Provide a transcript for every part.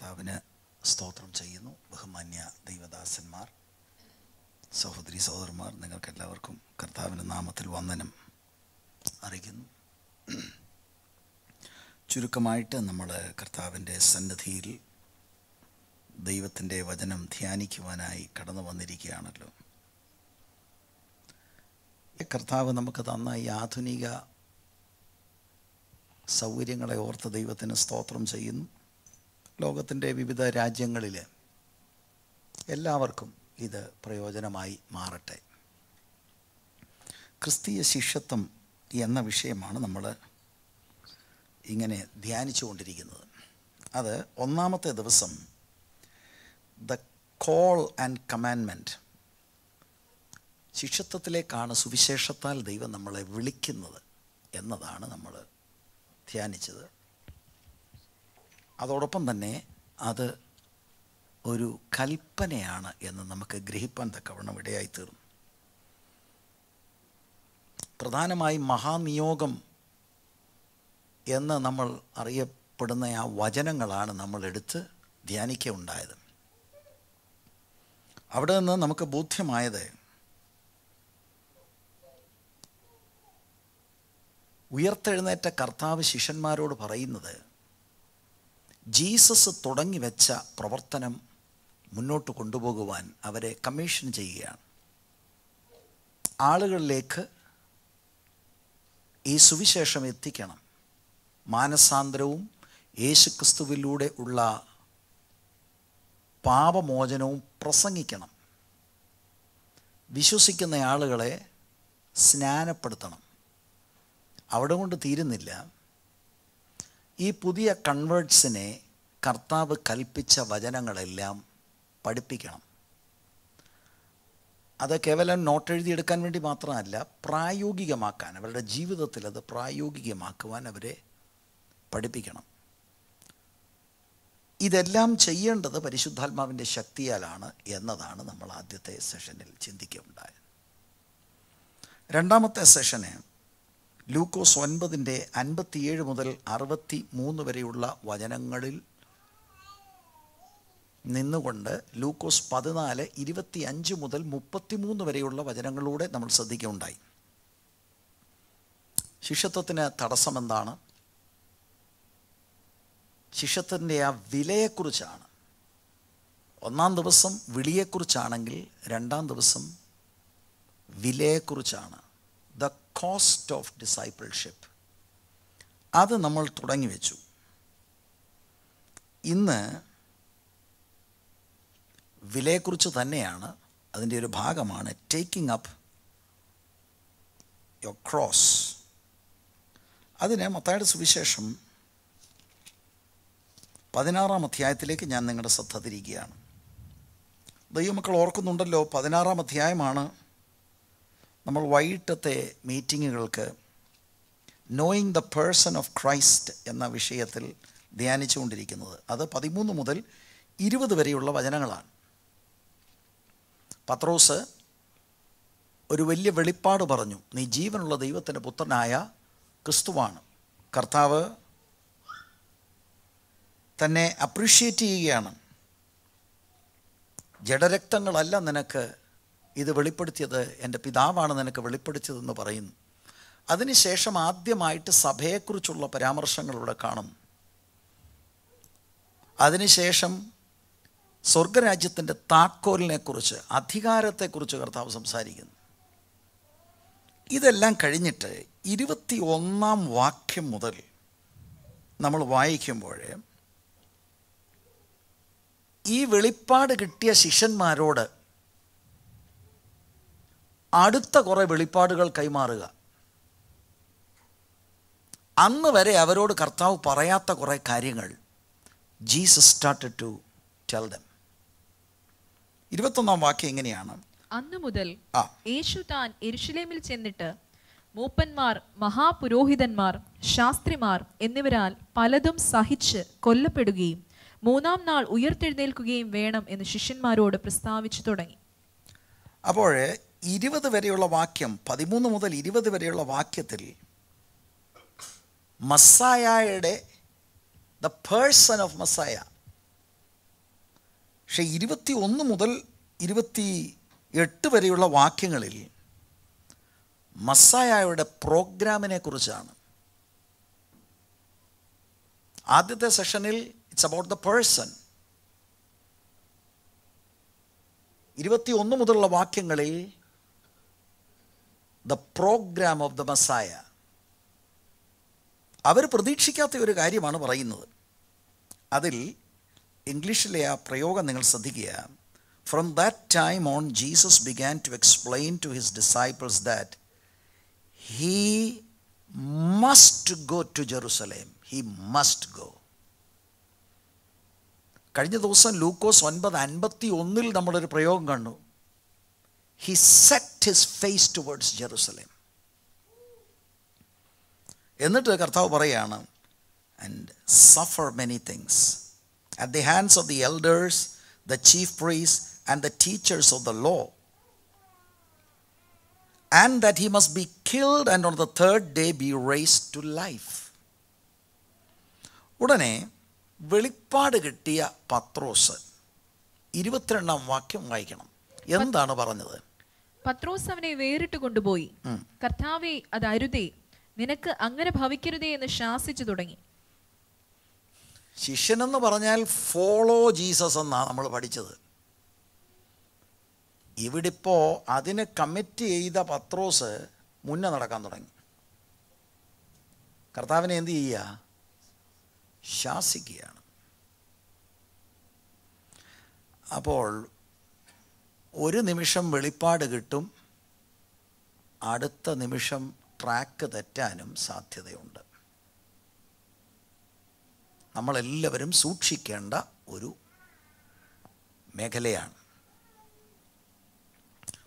കർത്താവിന് സ്തോത്രം ചെയ്യുന്നു ബഹുമാന്യ ദൈവദാസന്മാർ സഹോദരി സഹോദരന്മാർ നിങ്ങൾക്കെല്ലാവർക്കും കർത്താവിൻ്റെ നാമത്തിൽ വന്ദനം അറിയിക്കുന്നു ചുരുക്കമായിട്ട് നമ്മൾ കർത്താവിൻ്റെ സന്നദ്ധിയിൽ ദൈവത്തിൻ്റെ വചനം ധ്യാനിക്കുവാനായി കടന്നു വന്നിരിക്കുകയാണല്ലോ കർത്താവ് നമുക്ക് തന്ന ഈ ആധുനിക സൗകര്യങ്ങളെ ഓർത്ത് ദൈവത്തിന് സ്തോത്രം ചെയ്യുന്നു ലോകത്തിൻ്റെ വിവിധ രാജ്യങ്ങളിൽ എല്ലാവർക്കും ഇത് പ്രയോജനമായി മാറട്ടെ ക്രിസ്തീയ ശിഷ്യത്വം എന്ന വിഷയമാണ് നമ്മൾ ഇങ്ങനെ ധ്യാനിച്ചു കൊണ്ടിരിക്കുന്നത് അത് ഒന്നാമത്തെ ദിവസം ദ കോൾ ആൻഡ് കമാൻമെൻറ്റ് ശിഷ്യത്വത്തിലേക്കാണ് സുവിശേഷത്താൽ ദൈവം നമ്മളെ വിളിക്കുന്നത് എന്നതാണ് നമ്മൾ ധ്യാനിച്ചത് അതോടൊപ്പം തന്നെ അത് ഒരു കൽപ്പനയാണ് എന്ന് നമുക്ക് ഗ്രഹിപ്പാൻ തക്കവണ്ണം ഇടയായിത്തീർന്നു പ്രധാനമായും മഹാനിയോഗം എന്ന് നമ്മൾ അറിയപ്പെടുന്ന ആ വചനങ്ങളാണ് നമ്മൾ എടുത്ത് ധ്യാനിക്കുകയുണ്ടായത് അവിടെ നിന്ന് നമുക്ക് ബോധ്യമായത് ഉയർത്തെഴുന്നേറ്റ കർത്താവ് ശിഷ്യന്മാരോട് പറയുന്നത് ജീസസ് തുടങ്ങി വെച്ച പ്രവർത്തനം മുന്നോട്ട് കൊണ്ടുപോകുവാൻ അവരെ കമ്മീഷൻ ചെയ്യുകയാണ് ആളുകളിലേക്ക് ഈ സുവിശേഷം എത്തിക്കണം മാനസാന്തരവും യേശുക്രിസ്തുവിലൂടെ ഉള്ള പാപമോചനവും പ്രസംഗിക്കണം വിശ്വസിക്കുന്ന ആളുകളെ സ്നാനപ്പെടുത്തണം അവിടെ കൊണ്ട് തീരുന്നില്ല ഈ പുതിയ കൺവേർട്സിനെ കർത്താവ് കൽപ്പിച്ച വചനങ്ങളെല്ലാം പഠിപ്പിക്കണം അത് കേവലം നോട്ട് എഴുതിയെടുക്കാൻ വേണ്ടി മാത്രമല്ല പ്രായോഗികമാക്കാൻ അവരുടെ ജീവിതത്തിൽ അത് പ്രായോഗികമാക്കുവാൻ അവരെ പഠിപ്പിക്കണം ഇതെല്ലാം ചെയ്യേണ്ടത് പരിശുദ്ധാത്മാവിൻ്റെ ശക്തിയാലാണ് എന്നതാണ് നമ്മൾ ആദ്യത്തെ സെഷനിൽ ചിന്തിക്കുകയുണ്ടായത് രണ്ടാമത്തെ സെഷന് ലൂക്കോസ് ഒൻപതിൻ്റെ അൻപത്തിയേഴ് മുതൽ അറുപത്തി മൂന്ന് വരെയുള്ള വചനങ്ങളിൽ നിന്നുകൊണ്ട് ലൂക്കോസ് പതിനാല് ഇരുപത്തി അഞ്ച് മുതൽ മുപ്പത്തിമൂന്ന് വരെയുള്ള വചനങ്ങളിലൂടെ നമ്മൾ ശ്രദ്ധിക്കുകയുണ്ടായി ശിഷ്യത്വത്തിന് തടസ്സമെന്താണ് ശിഷ്യത്വത്തിൻ്റെ ആ വിലയെക്കുറിച്ചാണ് ഒന്നാം ദിവസം വിളിയെക്കുറിച്ചാണെങ്കിൽ രണ്ടാം ദിവസം വിലയെക്കുറിച്ചാണ് ദ കോസ്റ്റ് ഓഫ് ഡിസൈപ്പിൾഷിപ്പ് അത് നമ്മൾ തുടങ്ങി വെച്ചു ഇന്ന് വിലയെക്കുറിച്ച് തന്നെയാണ് അതിൻ്റെ ഒരു ഭാഗമാണ് ടേക്കിംഗ് അപ്പ് യോ ക്രോസ് അതിന് മത്തായുടെ സുവിശേഷം പതിനാറാം അധ്യായത്തിലേക്ക് ഞാൻ നിങ്ങളുടെ ശ്രദ്ധ തിരിക്കുകയാണ് ദൈവമക്കൾ ഓർക്കുന്നുണ്ടല്ലോ പതിനാറാം അധ്യായമാണ് നമ്മൾ വൈകിട്ടത്തെ മീറ്റിങ്ങുകൾക്ക് knowing the person of Christ എന്ന വിഷയത്തിൽ ധ്യാനിച്ചുകൊണ്ടിരിക്കുന്നത് അത് പതിമൂന്ന് മുതൽ ഇരുപത് വരെയുള്ള വചനങ്ങളാണ് പത്രോസ് ഒരു വലിയ വെളിപ്പാട് പറഞ്ഞു നീ ജീവനുള്ള ദൈവത്തിൻ്റെ പുത്രനായ ക്രിസ്തുവാണ് കർത്താവ് തന്നെ അപ്രീഷിയേറ്റ് ചെയ്യുകയാണ് ജഡരക്തങ്ങളല്ല നിനക്ക് ഇത് വെളിപ്പെടുത്തിയത് എൻ്റെ പിതാവാണ് നിനക്ക് വെളിപ്പെടുത്തിയതെന്ന് പറയുന്നു അതിനുശേഷം ആദ്യമായിട്ട് സഭയെക്കുറിച്ചുള്ള പരാമർശങ്ങളിവിടെ കാണും അതിനുശേഷം സ്വർഗരാജ്യത്തിൻ്റെ താക്കോലിനെക്കുറിച്ച് അധികാരത്തെക്കുറിച്ച് കർത്താവ് സംസാരിക്കുന്നു ഇതെല്ലാം കഴിഞ്ഞിട്ട് ഇരുപത്തി ഒന്നാം വാക്യം മുതൽ നമ്മൾ വായിക്കുമ്പോൾ ഈ വെളിപ്പാട് കിട്ടിയ ശിഷ്യന്മാരോട് അടുത്ത കുറേ വെളിപ്പാടുകൾ കൈമാറുക അന്ന് വരെ അവരോട് കർത്താവ് പറയാത്ത കുറേ കാര്യങ്ങൾ Jesus started to tell them ഇരുപത്തൊന്നാം വാക്യം എങ്ങനെയാണ് അന്ന് മുതൽ യേശു താൻ എരുഷലേമിൽ ചെന്നിട്ട് മൂപ്പന്മാർ മഹാപുരോഹിതന്മാർ ശാസ്ത്രിമാർ എന്നിവരാൽ പലതും സഹിച്ച് കൊല്ലപ്പെടുകയും മൂന്നാം നാൾ ഉയർത്തെഴുന്നേൽക്കുകയും വേണം എന്ന് ശിഷ്യന്മാരോട് പ്രസ്താവിച്ചു തുടങ്ങി അപ്പോൾ ഇരുപത് വരെയുള്ള വാക്യം പതിമൂന്ന് മുതൽ ഇരുപത് വരെയുള്ള വാക്യത്തിൽ മസായയുടെ ദ പേഴ്സൺ ഓഫ് മസായ പക്ഷേ ഇരുപത്തി ഒന്ന് മുതൽ ഇരുപത്തി എട്ട് വരെയുള്ള വാക്യങ്ങളിൽ മസായയുടെ പ്രോഗ്രാമിനെ കുറിച്ചാണ് ആദ്യത്തെ സെഷനിൽ ഇറ്റ്സ് അബൌട്ട് ദ പേഴ്സൺ ഇരുപത്തി ഒന്ന് മുതലുള്ള വാക്യങ്ങളിൽ the programme of the Messiah അവർ പ്രതീക്ഷിക്കാത്ത ഒരു കാര്യമാണ് പറയുന്നത് അതിൽ ഇംഗ്ലീഷിലെ ആ പ്രയോഗം നിങ്ങൾ ശ്രദ്ധിക്കുക from that time on Jesus began to explain to his disciples that he must go to Jerusalem he must go കഴിഞ്ഞ ദിവസം ലൂക്കോസ് ഒൻപത് അൻപത്തി ഒന്നിൽ നമ്മളൊരു പ്രയോഗം കണ്ടു he set his face towards Jerusalem എന്നിട്ട് കർത്താവ് പറയുകയാണ് and suffer many things at the hands of the elders the chief priests and the teachers of the law and that he must be killed and on the third day be raised to life ഉടനെ വെളിപ്പാട് കിട്ടിയ പത്രോസ് ഇരുപത്തിരണ്ടാം വാക്യം വായിക്കണം എന്താണ് പറഞ്ഞത് പത്രോസ് അവനെ വേറിട്ട് കൊണ്ടുപോയി കർത്താവെ അത് അരുതേ നിനക്ക് അങ്ങനെ ഭവിക്കരുതേ എന്ന് ശാസിച്ചു തുടങ്ങി ശിഷ്യൻ എന്ന് പറഞ്ഞാൽ ഫോളോ ജീസസ് എന്നാണ് നമ്മൾ പഠിച്ചത് ഇവിടിപ്പോ അതിന് കമ്മിറ്റ് ചെയ്ത പത്രോസ് മുന്നേ നടക്കാൻ തുടങ്ങി കർത്താവിനെ എന്ത് ചെയ്യുക ശാസിക്കുകയാണ് അപ്പോൾ ഒരു നിമിഷം വെളിപ്പാട് കിട്ടും അടുത്ത നിമിഷം ട്രാക്ക് തെറ്റാനും സാധ്യതയുണ്ട് നമ്മളെല്ലാവരും സൂക്ഷിക്കേണ്ട ഒരു മേഖലയാണ്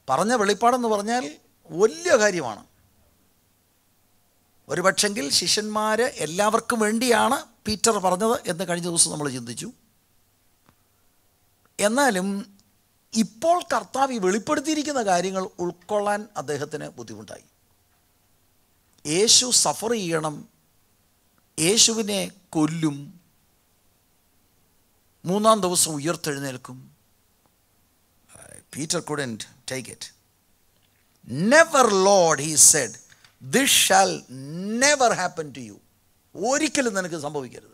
പറഞ്ഞ വെളിപ്പാടെന്ന് പറഞ്ഞാൽ വലിയ കാര്യമാണ് ഒരുപക്ഷെങ്കിൽ ശിഷ്യന്മാർ എല്ലാവർക്കും വേണ്ടിയാണ് പീറ്റർ പറഞ്ഞത് എന്ന് കഴിഞ്ഞ ദിവസം നമ്മൾ ചിന്തിച്ചു എന്നാലും ഇപ്പോൾ കർത്താവ് ഈ വെളിപ്പെടുത്തിയിരിക്കുന്ന കാര്യങ്ങൾ ഉൾക്കൊള്ളാൻ അദ്ദേഹത്തിന് ബുദ്ധിമുട്ടായി യേശു സഫർ ചെയ്യണം യേശുവിനെ കൊല്ലും മൂന്നാം ദിവസം ഉയർത്തെഴുന്നേൽക്കും Peter couldn't take it never lord he said this shall never happen to you ഒരിക്കലും നിനക്ക് സംഭവിക്കരുത്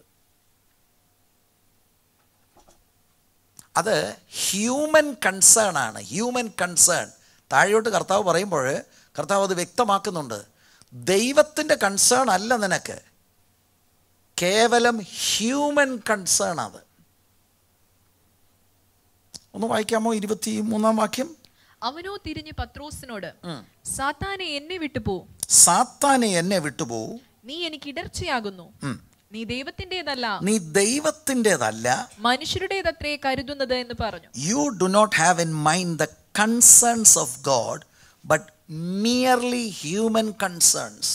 അത് ഹ്യൂമൻ കൺസേൺ ആണ് ഹ്യൂമൻ കൺസേൺ താഴോട്ട് കർത്താവ് പറയുമ്പോൾ കർത്താവ് അത് വ്യക്തമാക്കുന്നുണ്ട് ദൈവത്തിൻ്റെ കൺസേൺ അല്ല നിനക്ക് കേവലം ഹ്യൂമൻ കൺസേൺ അത് ഒന്ന് വായിക്കാമോ ഇരുപത്തി മൂന്നാം വാക്യം അവനോ തിരിഞ്ഞ് പത്രോസിനോട് സാത്താനെ എന്നെ വിട്ടുപോ സാത്താനെ എന്നെ വിട്ടുപോ നീ എനിക്ക് ഇടർച്ചയാകുന്നു നീ ദൈവത്തിന്റേതല്ല നീ ദൈവത്തിന്റേതല്ല മനുഷ്യരുടേതത്രേ കരുതുന്നത് എന്ന് പറഞ്ഞു you do not have in mind the concerns of God but merely human concerns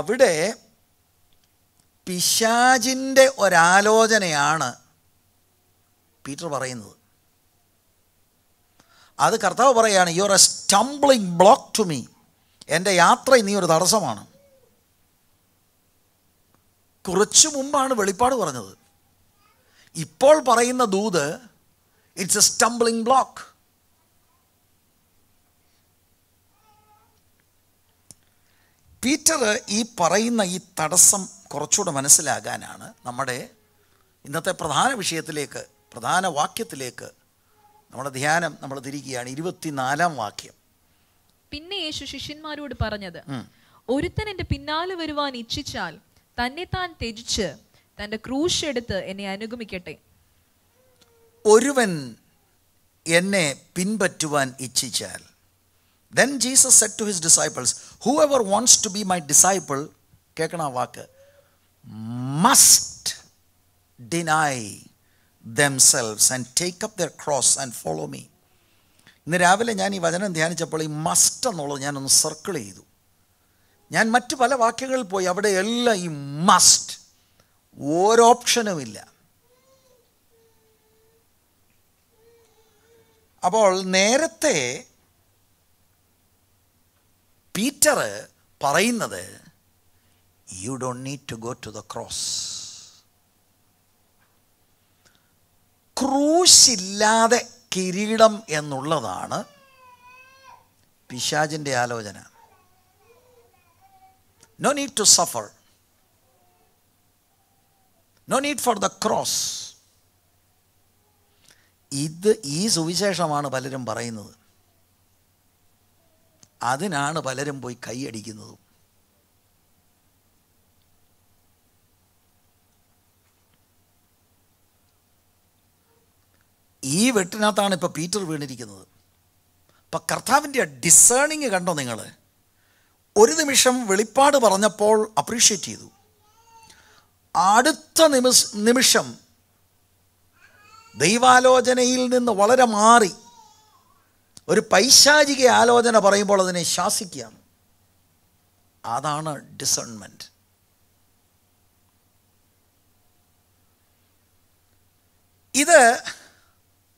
അവിടെ പിശാജിൻ്റെ ഒരാലോചനയാണ് പീറ്റർ പറയുന്നത് അത് കർത്താവ് പറയുകയാണ് you are a stumbling block to me എൻ്റെ യാത്ര ഇനി ഒരു തടസ്സമാണ് കുറച്ചു മുമ്പാണ് വെളിപ്പാട് പറഞ്ഞത് ഇപ്പോൾ പറയുന്ന ദൂത് it's a stumbling block Peter ഈ പറയുന്ന ഈ തടസ്സം കുറച്ചുകൂടെ മനസ്സിലാകാനാണ് നമ്മുടെ ഇന്നത്തെ പ്രധാന വിഷയത്തിലേക്ക് പ്രധാന വാക്യത്തിലേക്ക് നമ്മുടെ ധ്യാനം നമ്മൾ തിരിക്കുകയാണ് ഇരുപത്തിനാലാം വാക്യം പിന്നെ യേശു ശിഷ്യന്മാരോട് പറഞ്ഞത് ഒരുത്തൻ എന്റെ പിന്നാലെ വരുവാൻ ഇച്ഛിച്ചാൽ തന്നെ താൻ ത്യജിച്ച് തന്റെ ക്രൂശ് എടുത്ത് എന്നെ അനുഗമിക്കട്ടെ ഒരുവൻ എന്നെ പിൻപറ്റുവാൻ ഇച്ഛിച്ചാൽ then Jesus said to his disciples whoever wants to be my disciple കേൾക്കണ വാക്ക് must deny themselves and take up their cross and follow me ഇന്ന് രാവിലെ ഞാൻ ഈ വചനം ധ്യാനിച്ചപ്പോൾ ഈ മസ്റ്റ് എന്നുള്ളത് ഞാനൊന്ന് സർക്കിൾ ചെയ്തു ഞാൻ മറ്റു പല വാക്യങ്ങളിൽ പോയി അവിടെ എല്ലാം ഈ മസ്റ്റ് ഓരോ ഓപ്ഷനുമില്ല അപ്പോൾ നേരത്തെ പീറ്റർ പറയുന്നത് you don't need to go to the cross ക്രൂശില്ലാതെ കിരീടം എന്നുള്ളതാണ് പിശാജിൻ്റെ ആലോചന no need to suffer no need for the cross ഇത് ഈ സുവിശേഷമാണ് പലരും പറയുന്നത് അതിനാണ് പലരും പോയി കൈയടിക്കുന്നതും ഈ വെട്ടിനകത്താണ് ഇപ്പോൾ പീറ്റർ വീണിരിക്കുന്നത് അപ്പം കർത്താവിൻ്റെ ഡിസേണിങ് കണ്ടോ നിങ്ങൾ ഒരു നിമിഷം വെളിപ്പാട് പറഞ്ഞപ്പോൾ അപ്രീഷിയേറ്റ് ചെയ്തു അടുത്ത നിമിഷ നിമിഷം ദൈവാലോചനയിൽ നിന്ന് വളരെ മാറി ഒരു പൈശാചിക ആലോചന പറയുമ്പോൾ അതിനെ ശാസിക്കുകയാണ് അതാണ് ഡിസേൺമെൻറ്റ് ഇത്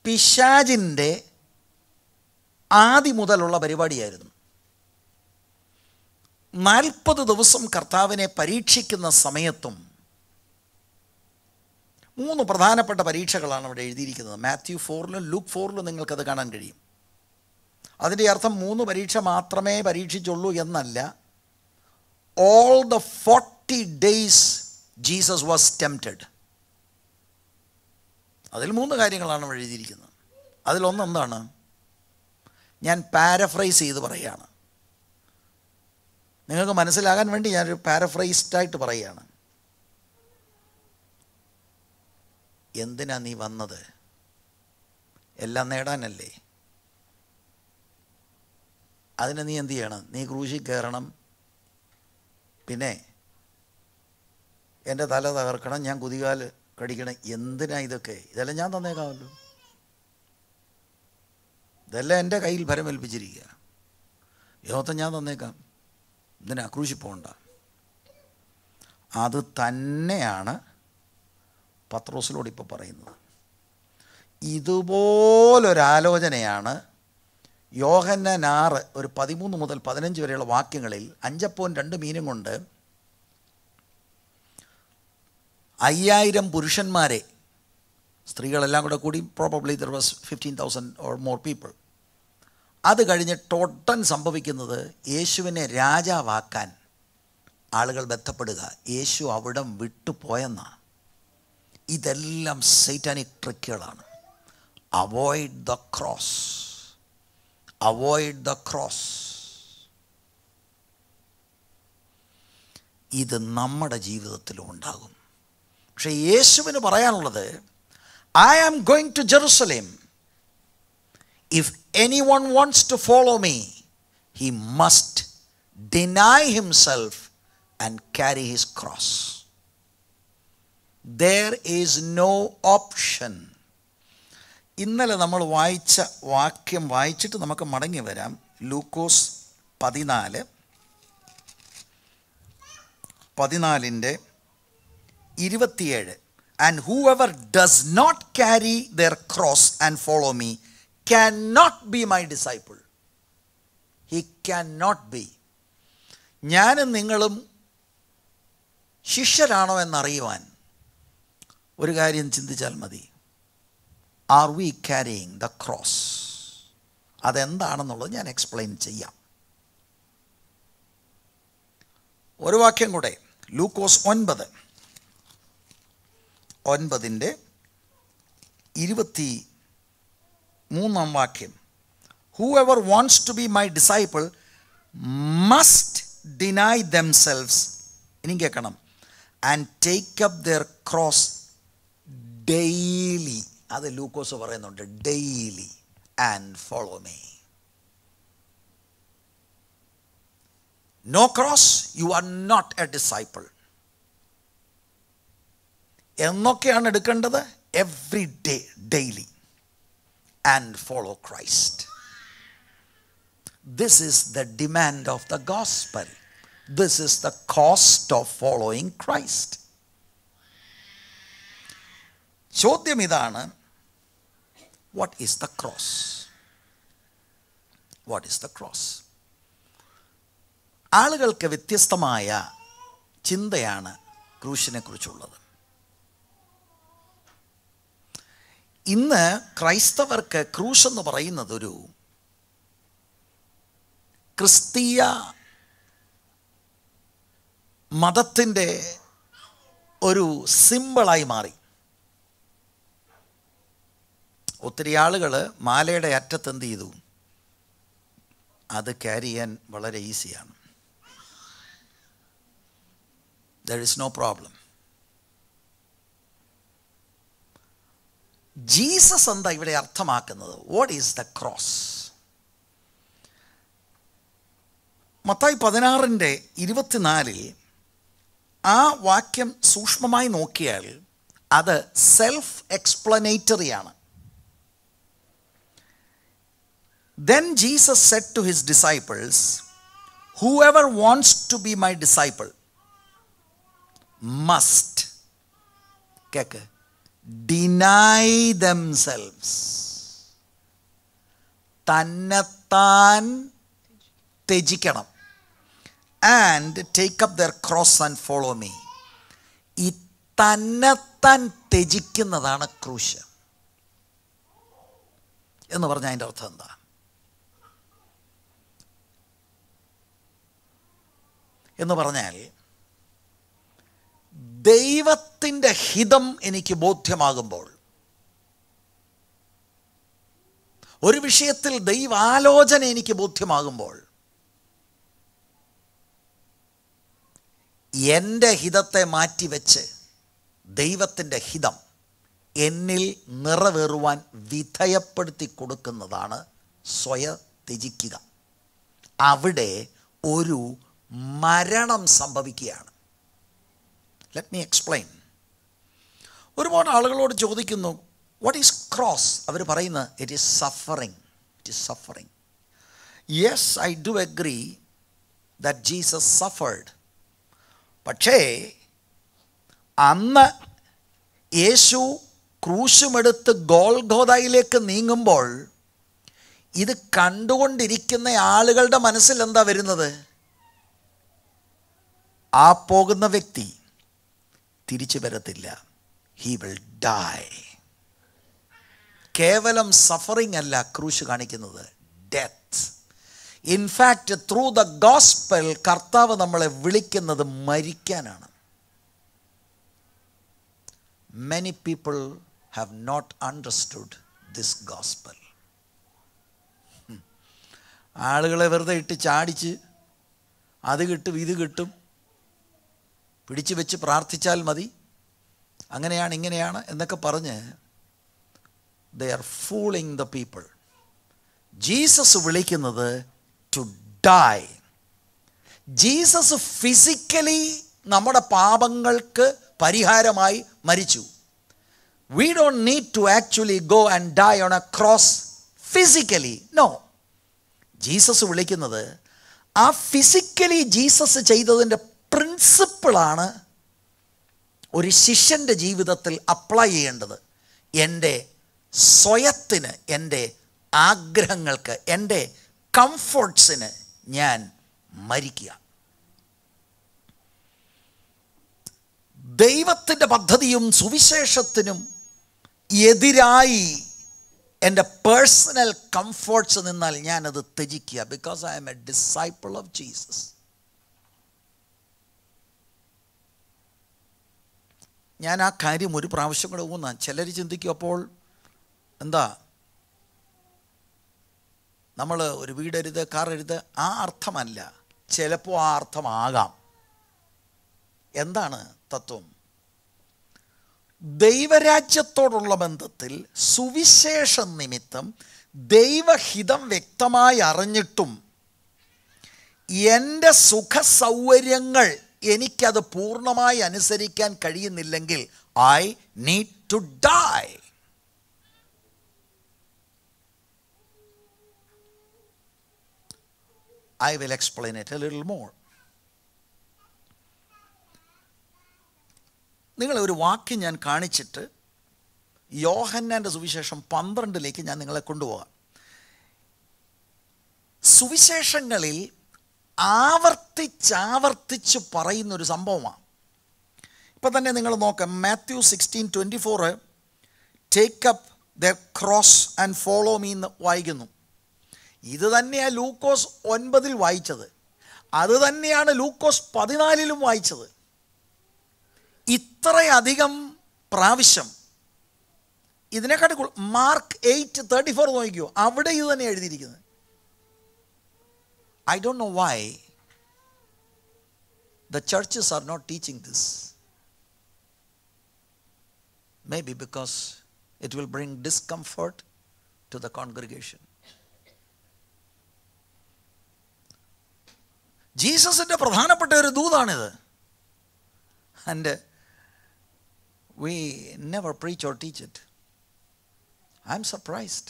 പിശാജിൻ്റെ ആദി മുതലുള്ള പരിപാടിയായിരുന്നു നാൽപ്പത് ദിവസം കർത്താവിനെ പരീക്ഷിക്കുന്ന സമയത്തും മൂന്ന് പ്രധാനപ്പെട്ട പരീക്ഷകളാണ് അവിടെ എഴുതിയിരിക്കുന്നത് മാത്യു ഫോറിലും ലൂക്ക് ഫോറിലും നിങ്ങൾക്കത് കാണാൻ കഴിയും അതിൻ്റെ അർത്ഥം മൂന്ന് പരീക്ഷ മാത്രമേ പരീക്ഷിച്ചുള്ളൂ എന്നല്ല all the forty days Jesus was tempted അതിൽ മൂന്ന് കാര്യങ്ങളാണ് എഴുതിയിരിക്കുന്നത് അതിലൊന്ന് എന്താണ് ഞാൻ പാരഫ്രൈസ് ചെയ്ത് പറയുകയാണ് നിങ്ങൾക്ക് മനസ്സിലാകാൻ വേണ്ടി ഞാനൊരു പാരഫ്രൈസ്ഡായിട്ട് പറയുകയാണ് എന്തിനാ നീ വന്നത് എല്ലാം നേടാനല്ലേ അതിന് നീ എന്ത് ചെയ്യണം നീ ക്രൂശിൽ കയറണം പിന്നെ എൻ്റെ തല തകർക്കണം ഞാൻ കുതികാൽ കടിക്കണം എന്തിനാ ഇതൊക്കെ ഇതെല്ലാം ഞാൻ തന്നേക്കാമല്ലോ ഇതെല്ലാം എൻ്റെ കയ്യിൽ ഭരമേൽപ്പിച്ചിരിക്കുക യോഗത്തെ ഞാൻ തന്നേക്കാം ഇതിനാ ക്രൂശി പോകണ്ട അത് തന്നെയാണ് പത്രോസിലോട് ഇപ്പോൾ പറയുന്നത് ഇതുപോലൊരാലോചനയാണ് യോഹന്നാർ ഒരു പതിമൂന്ന് മുതൽ പതിനഞ്ച് വരെയുള്ള വാക്യങ്ങളിൽ അഞ്ചപ്പോൻ രണ്ട് മീനും കൊണ്ട് അയ്യായിരം പുരുഷന്മാരെ സ്ത്രീകളെല്ലാം കൂടെ കൂടി probably there was fifteen thousand or more people അത് കഴിഞ്ഞ് ടോട്ടൻ സംഭവിക്കുന്നത് യേശുവിനെ രാജാവാക്കാൻ ആളുകൾ ബന്ധപ്പെടുക യേശു അവിടം വിട്ടുപോയെന്നാണ് ഇതെല്ലാം സൈറ്റാനിക് ട്രിക്കുകളാണ് avoid the cross avoid the cross ഇത് നമ്മുടെ ജീവിതത്തിലും ഉണ്ടാകും പക്ഷേ യേശുവിന് പറയാനുള്ളത് I am going to Jerusalem if anyone wants to follow me he must deny himself and carry his cross there is no option ഇന്നലെ നമ്മൾ വായിച്ച വാക്യം വായിച്ചിട്ട് നമുക്ക് മടങ്ങി വരാം ലൂക്കോസ് പതിനാല് പതിനാലിൻ്റെ ഇരുപത്തിയേഴ് and whoever does not carry their cross and follow me cannot be my disciple he cannot be ഞാനും നിങ്ങളും ശിഷ്യരാണോ എന്നറിയുവാൻ ഒരു കാര്യം ചിന്തിച്ചാൽ മതി are we carrying the cross അതെന്താണെന്നുള്ളത് ഞാൻ എക്സ്പ്ലെയിൻ ചെയ്യാം ഒരു വാക്യം കൂടെ ലൂക്കോസ് ഒൻപത് ഒൻപതിൻ്റെ ഇരുപത്തി മൂന്നാം വാക്യം whoever wants to be my disciple must deny selves ഇനി കേൾക്കണം and take up their cross daily അത് ലൂക്കോസ് പറയുന്നുണ്ട് daily and follow me no cross you are not a disciple എന്നൊക്കെയാണ് എടുക്കേണ്ടത് every day daily and follow Christ this is the demand of the gospel this is the cost of following Christ ചോദ്യം ഇതാണ് what is the cross what is the cross ആളുകൾക്ക് വ്യത്യസ്തമായ ചിന്തയാണ് ക്രൂശിനെക്കുറിച്ചുള്ളത് ഇന്ന് ക്രൈസ്തവർക്ക് ക്രൂശ് എന്ന് പറയുന്നത് ഒരു ക്രിസ്തീയ മതത്തിൻ്റെ ഒരു സിമ്പിളായി മാറി ഒത്തിരി ആളുകൾ മാലയുടെ അറ്റത്ത് എന്ത് ചെയ്തു അത് ക്യാരി ചെയ്യാൻ വളരെ ഈസിയാണ് there is no problem Jesus എന്താ ഇവിടെ അർത്ഥമാക്കുന്നത് വാട്ട് ഈസ് ദ ക്രോസ് മത്തായി പതിനാറിൻ്റെ ഇരുപത്തിനാലിൽ ആ വാക്യം സൂക്ഷ്മമായി നോക്കിയാൽ അത് സെൽഫ് എക്സ്പ്ലനേറ്ററി ആണ് then Jesus said to his disciples whoever wants to be my disciple must കേക്ക് ഡിനൈ ദംസെൽവ്സ് തന്നെത്താൻ ത്യജിക്കണം and take up their cross and follow me ഈ തന്നെത്താൻ ത്യജിക്കുന്നതാണ് ക്രൂശം എന്ന് പറഞ്ഞാൽ അതിൻ്റെ അർത്ഥം എന്താ എന്ന് പറഞ്ഞാൽ ദൈവത്തെ ദൈവത്തിൻ്റെ ഹിതം എനിക്ക് ബോധ്യമാകുമ്പോൾ ഒരു വിഷയത്തിൽ ദൈവാലോചന എനിക്ക് ബോധ്യമാകുമ്പോൾ എൻ്റെ ഹിതത്തെ മാറ്റിവെച്ച് ദൈവത്തിൻ്റെ ഹിതം എന്നിൽ നിറവേറുവാൻ വിധയപ്പെടുത്തി കൊടുക്കുന്നതാണ് സ്വയ ത്യജിക്കുക അവിടെ ഒരു മരണം സംഭവിക്കുകയാണ് ലെറ്റ് മീ എക്സ്പ്ലെയിൻ ഒരുപാട് ആളുകളോട് ചോദിക്കുന്നു വാട്ട് ഈസ് ക്രോസ് അവർ പറയുന്നത് it is suffering it is suffering yes I do agree that Jesus suffered പക്ഷേ അന്ന് യേശു ക്രൂശുമെടുത്ത് ഗോൾഗോതയിലേക്ക് നീങ്ങുമ്പോൾ ഇത് കണ്ടുകൊണ്ടിരിക്കുന്ന ആളുകളുടെ മനസ്സിൽ എന്താ വരുന്നത് ആ പോകുന്ന വ്യക്തി തിരിച്ചു വരത്തില്ല ഹീ വിൽ ഡായ് കേവലം സഫറിംഗ് അല്ല ക്രൂശ് കാണിക്കുന്നത് death in fact through the gospel കർത്താവ് നമ്മളെ വിളിക്കുന്നത് മരിക്കാനാണ് many people have not understood this gospel ആളുകളെ വെറുതെ ഇട്ട് ചാടിച്ച് അത് കിട്ടും ഇത് കിട്ടും പിടിച്ചു വെച്ച് പ്രാർത്ഥിച്ചാൽ മതി അങ്ങനെയാണ് ഇങ്ങനെയാണ് എന്നൊക്കെ പറഞ്ഞ് they are fooling the people Jesus വിളിക്കുന്നത് ടു ഡൈ ജീസസ് ഫിസിക്കലി നമ്മുടെ പാപങ്ങൾക്ക് പരിഹാരമായി മരിച്ചു we don't need to actually go and die on a cross physically no Jesus വിളിക്കുന്നത് ആ ഫിസിക്കലി ജീസസ് ചെയ്തതിൻ്റെ പ്രിൻസിപ്പിളാണ് ഒരു ശിഷ്യൻ്റെ ജീവിതത്തിൽ അപ്ലൈ ചെയ്യേണ്ടത് എൻ്റെ സ്വയത്തിന് എൻ്റെ ആഗ്രഹങ്ങൾക്ക് എൻ്റെ കംഫോർട്ട്സിന് ഞാൻ മരിക്കുക ദൈവത്തിൻ്റെ പദ്ധതിയും സുവിശേഷത്തിനും എതിരായി എൻ്റെ പേഴ്സണൽ കംഫോർട്ട്സ് നിന്നാൽ ഞാനത് ത്യജിക്കുക because I am a disciple of Jesus ഞാൻ ആ കാര്യം ഒരു പ്രാവശ്യം കൂടെ ഊന്ന ചിലർ ചിന്തിക്കും അപ്പോൾ എന്താ നമ്മൾ ഒരു വീടരുത് കാറരുത് ആ അർത്ഥമല്ല ചിലപ്പോൾ ആ അർത്ഥമാകാം എന്താണ് തത്വം ദൈവരാജ്യത്തോടുള്ള ബന്ധത്തിൽ സുവിശേഷ നിമിത്തം ദൈവഹിതം വ്യക്തമായി അറിഞ്ഞിട്ടും എൻ്റെ സുഖസൗകര്യങ്ങൾ എനിക്കത് പൂർണ്ണമായി അനുസരിക്കാൻ കഴിയുന്നില്ലെങ്കിൽ I need to die I will explain it a little more നിങ്ങളെ ഒരു വാക്യം ഞാൻ കാണിച്ചിട്ട് യോഹന്നാൻ്റെ സുവിശേഷം പന്ത്രണ്ടിലേക്ക് ഞാൻ നിങ്ങളെ കൊണ്ടുപോകാം സുവിശേഷങ്ങളിൽ ആവർത്തിച്ചാവർത്തിച്ച് പറയുന്നൊരു സംഭവമാണ് ഇപ്പം തന്നെ നിങ്ങൾ നോക്കാം Matthew sixteen twenty four take up the cross and follow me എന്ന് വായിക്കുന്നു ഇത് തന്നെയാണ് ലൂക്കോസ് ഒൻപതിൽ വായിച്ചത് അത് തന്നെയാണ് ലൂക്കോസ് പതിനാലിലും വായിച്ചത് ഇത്രയധികം പ്രാവശ്യം ഇതിനെക്കാട്ടി മാർക്ക് എയ്റ്റ് തേർട്ടി ഫോർ നോക്കിയോ അവിടെ ഇത് തന്നെ എഴുതിയിരിക്കുന്നത് I don't know why the churches are not teaching this. Maybe because it will bring discomfort to the congregation. Jesus പ്രധാനപ്പെട്ട the ദൂതാണിത് and we never preach or teach it. I'm surprised.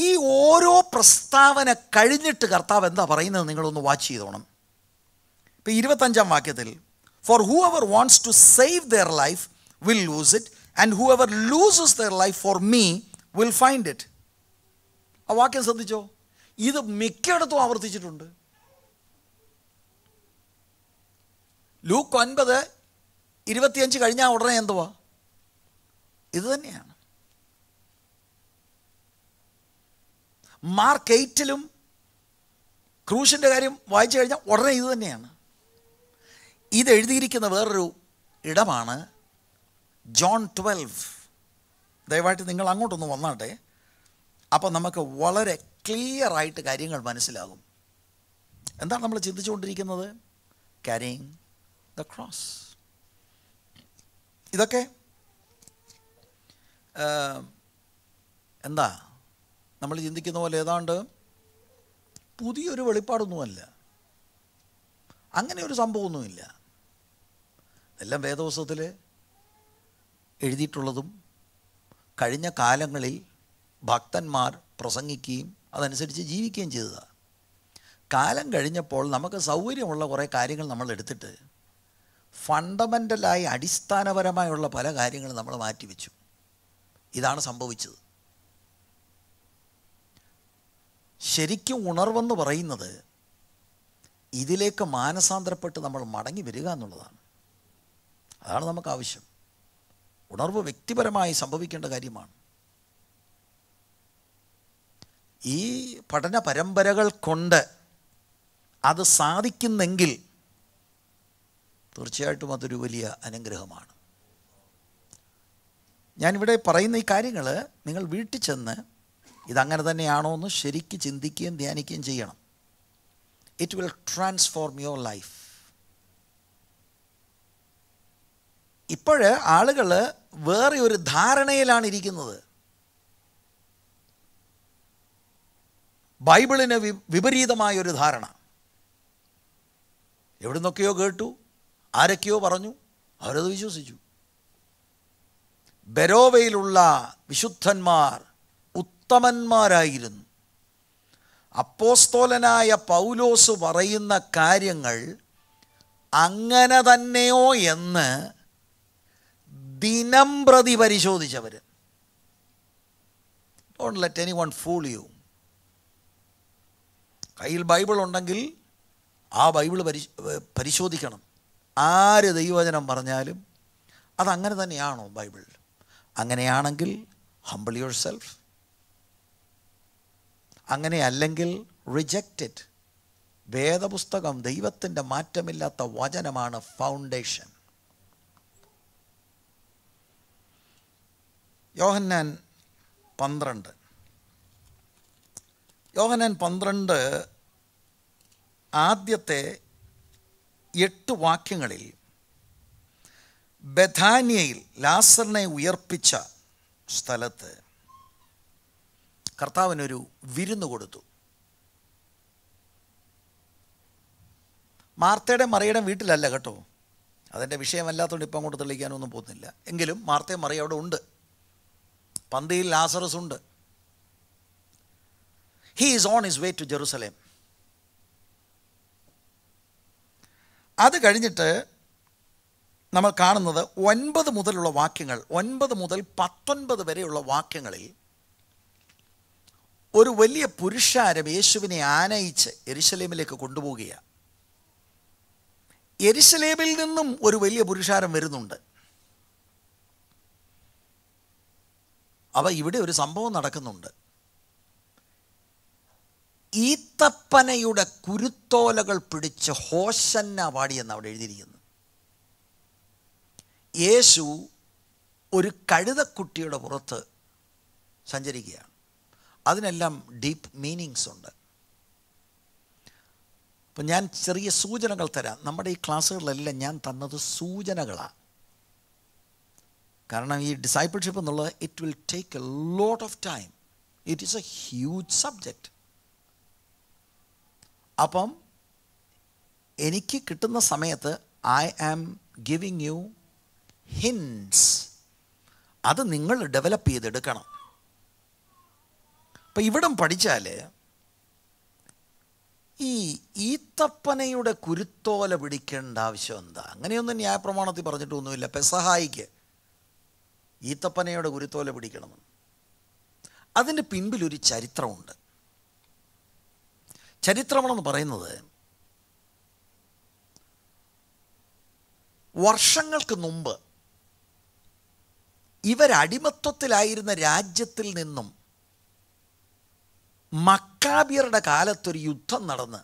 ഈ ഓരോ പ്രസ്താവന കഴിഞ്ഞിട്ട് കർത്താവ് എന്താ പറയുന്നത് നിങ്ങളൊന്ന് വാച്ച് ചെയ്തോണം ഇപ്പം ഇരുപത്തഞ്ചാം വാക്യത്തിൽ for whoever wants to save their life will lose it and whoever loses their life for me will find it ആ വാക്യം ശ്രദ്ധിച്ചോ ഇത് മിക്കയിടത്തും ആവർത്തിച്ചിട്ടുണ്ട് ലൂക്ക് ഒൻപത് ഇരുപത്തിയഞ്ച് കഴിഞ്ഞാൽ ഉടനെ എന്തുവാ ഇത് തന്നെയാണ് മാർക്ക് എയ്റ്റിലും ക്രൂശിൻ്റെ കാര്യം വായിച്ചു കഴിഞ്ഞാൽ ഉടനെ ഇത് തന്നെയാണ് ഇത് എഴുതിയിരിക്കുന്ന വേറൊരു ഇടമാണ് ജോൺ ട്വൽവ് ദയവായിട്ട് നിങ്ങൾ അങ്ങോട്ടൊന്ന് വന്നാട്ടെ അപ്പോൾ നമുക്ക് വളരെ ക്ലിയർ ആയിട്ട് കാര്യങ്ങൾ മനസ്സിലാകും എന്താണ് നമ്മൾ ചിന്തിച്ചുകൊണ്ടിരിക്കുന്നത് കാരിങ് ദ ക്രോസ് ഇതൊക്കെ എന്താ നമ്മൾ ചിന്തിക്കുന്ന പോലെ ഏതാണ്ട് പുതിയൊരു വെളിപ്പാടൊന്നുമല്ല അങ്ങനെ ഒരു സംഭവമൊന്നുമില്ല എല്ലാം വേദവസ്തത്തിൽ എഴുതിയിട്ടുള്ളതും കഴിഞ്ഞ കാലങ്ങളിൽ ഭക്തന്മാർ പ്രസംഗിക്കുകയും അതനുസരിച്ച് ജീവിക്കുകയും ചെയ്തതാണ് കാലം കഴിഞ്ഞപ്പോൾ നമുക്ക് സൗകര്യമുള്ള കുറേ കാര്യങ്ങൾ നമ്മൾ എടുത്തിട്ട് ഫണ്ടമെൻ്റലായി അടിസ്ഥാനപരമായുള്ള പല കാര്യങ്ങളും നമ്മൾ മാറ്റിവെച്ചു ഇതാണ് സംഭവിച്ചത് ശരിക്കും ഉണർവെന്ന് പറയുന്നത് ഇതിലേക്ക് മാനസാന്തരപ്പെട്ട് നമ്മൾ മടങ്ങി വരിക എന്നുള്ളതാണ് അതാണ് നമുക്ക് ആവശ്യം ഉണർവ് വ്യക്തിപരമായി സംഭവിക്കേണ്ട കാര്യമാണ് ഈ പഠന പരമ്പരകൾ കൊണ്ട് അത് സാധിക്കുന്നെങ്കിൽ തീർച്ചയായിട്ടും അതൊരു വലിയ അനുഗ്രഹമാണ് ഞാനിവിടെ പറയുന്ന ഈ കാര്യങ്ങൾ നിങ്ങൾ വീട്ടിൽ ചെന്ന് ഇതങ്ങനെ തന്നെയാണോ എന്ന് ശരിക്ക് ചിന്തിക്കുകയും ധ്യാനിക്കുകയും ചെയ്യണം it will transform your life ഇപ്പോഴ് ആളുകൾ വേറെ ഒരു ധാരണയിലാണ് ഇരിക്കുന്നത് ബൈബിളിന് വിപരീതമായൊരു ധാരണ നിന്നൊക്കെയോ കേട്ടു ആരൊക്കെയോ പറഞ്ഞു അവരത് വിശ്വസിച്ചു ബരോവയിലുള്ള വിശുദ്ധന്മാർ ഉത്തമന്മാരായിരുന്നു അപ്പോസ്തോലനായ പൗലോസ് പറയുന്ന കാര്യങ്ങൾ അങ്ങനെ തന്നെയോ എന്ന് ദിനം പ്രതി പരിശോധിച്ചവർ don't let anyone fool you കയ്യിൽ ബൈബിൾ ഉണ്ടെങ്കിൽ ആ ബൈബിൾ പരിശോധിക്കണം ആര് ദൈവചനം പറഞ്ഞാലും അതങ്ങനെ തന്നെയാണോ ബൈബിൾ അങ്ങനെയാണെങ്കിൽ ഹംബിൾ യുവർ സെൽഫ് അങ്ങനെ അല്ലെങ്കിൽ റിജക്റ്റഡ് വേദപുസ്തകം ദൈവത്തിൻ്റെ മാറ്റമില്ലാത്ത വചനമാണ് ഫൗണ്ടേഷൻ യോഹന്നാൻ പന്ത്രണ്ട് യോഹന്നാൻ പന്ത്രണ്ട് ആദ്യത്തെ എട്ട് വാക്യങ്ങളിൽ ബഥാനിയയിൽ ലാസറിനെ ഉയർപ്പിച്ച സ്ഥലത്ത് കർത്താവിനൊരു വിരുന്ന് കൊടുത്തു മാർത്തയുടെ മറിയുടെ വീട്ടിലല്ല കേട്ടോ അതിൻ്റെ വിഷയമല്ലാത്തതുകൊണ്ട് ഇപ്പം അങ്ങോട്ട് തെളിയിക്കാനൊന്നും പോകുന്നില്ല എങ്കിലും മാർത്തയും മറിയ അവിടെ ഉണ്ട് പന്തിയിൽ ലാസറസ് ഉണ്ട് he is on his way to Jerusalem അത് കഴിഞ്ഞിട്ട് നമ്മൾ കാണുന്നത് ഒൻപത് മുതലുള്ള വാക്യങ്ങൾ ഒൻപത് മുതൽ പത്തൊൻപത് വരെയുള്ള വാക്യങ്ങളിൽ ഒരു വലിയ പുരുഷാരം യേശുവിനെ ആനയിച്ച് എരിശലേമിലേക്ക് കൊണ്ടുപോവുകയാണ് എരിശലേമിൽ നിന്നും ഒരു വലിയ പുരുഷാരം വരുന്നുണ്ട് അവ ഇവിടെ ഒരു സംഭവം നടക്കുന്നുണ്ട് ഈത്തപ്പനയുടെ കുരുത്തോലകൾ പിടിച്ച് വാടി പാടിയെന്ന് അവിടെ എഴുതിയിരിക്കുന്നു യേശു ഒരു കഴുതക്കുട്ടിയുടെ പുറത്ത് സഞ്ചരിക്കുകയാണ് അതിനെല്ലാം ഡീപ്പ് മീനിങ്സ് ഉണ്ട് അപ്പം ഞാൻ ചെറിയ സൂചനകൾ തരാം നമ്മുടെ ഈ ക്ലാസ്സുകളിലെല്ലാം ഞാൻ തന്നത് സൂചനകളാണ് കാരണം ഈ ഡിസൈപ്പിൾഷിപ്പ് എന്നുള്ളത് it will take a lot of time it is a huge subject അപ്പം എനിക്ക് കിട്ടുന്ന സമയത്ത് I am giving you hints അത് നിങ്ങൾ ഡെവലപ്പ് ചെയ്തെടുക്കണം അപ്പം ഇവിടം പഠിച്ചാൽ ഈ ഈത്തപ്പനയുടെ കുരുത്തോല പിടിക്കേണ്ട ആവശ്യം എന്താ അങ്ങനെയൊന്നും ന്യായപ്രമാണത്തിൽ പറഞ്ഞിട്ടൊന്നുമില്ല പെസഹായിക്ക് ഈത്തപ്പനയുടെ കുരുത്തോല പിടിക്കണമെന്ന് അതിൻ്റെ പിൻപിലൊരു ചരിത്രമുണ്ട് ചരിത്രമാണെന്ന് പറയുന്നത് വർഷങ്ങൾക്ക് മുമ്പ് ഇവരടിമത്വത്തിലായിരുന്ന രാജ്യത്തിൽ നിന്നും മക്കാബിയറുടെ കാലത്തൊരു യുദ്ധം നടന്ന്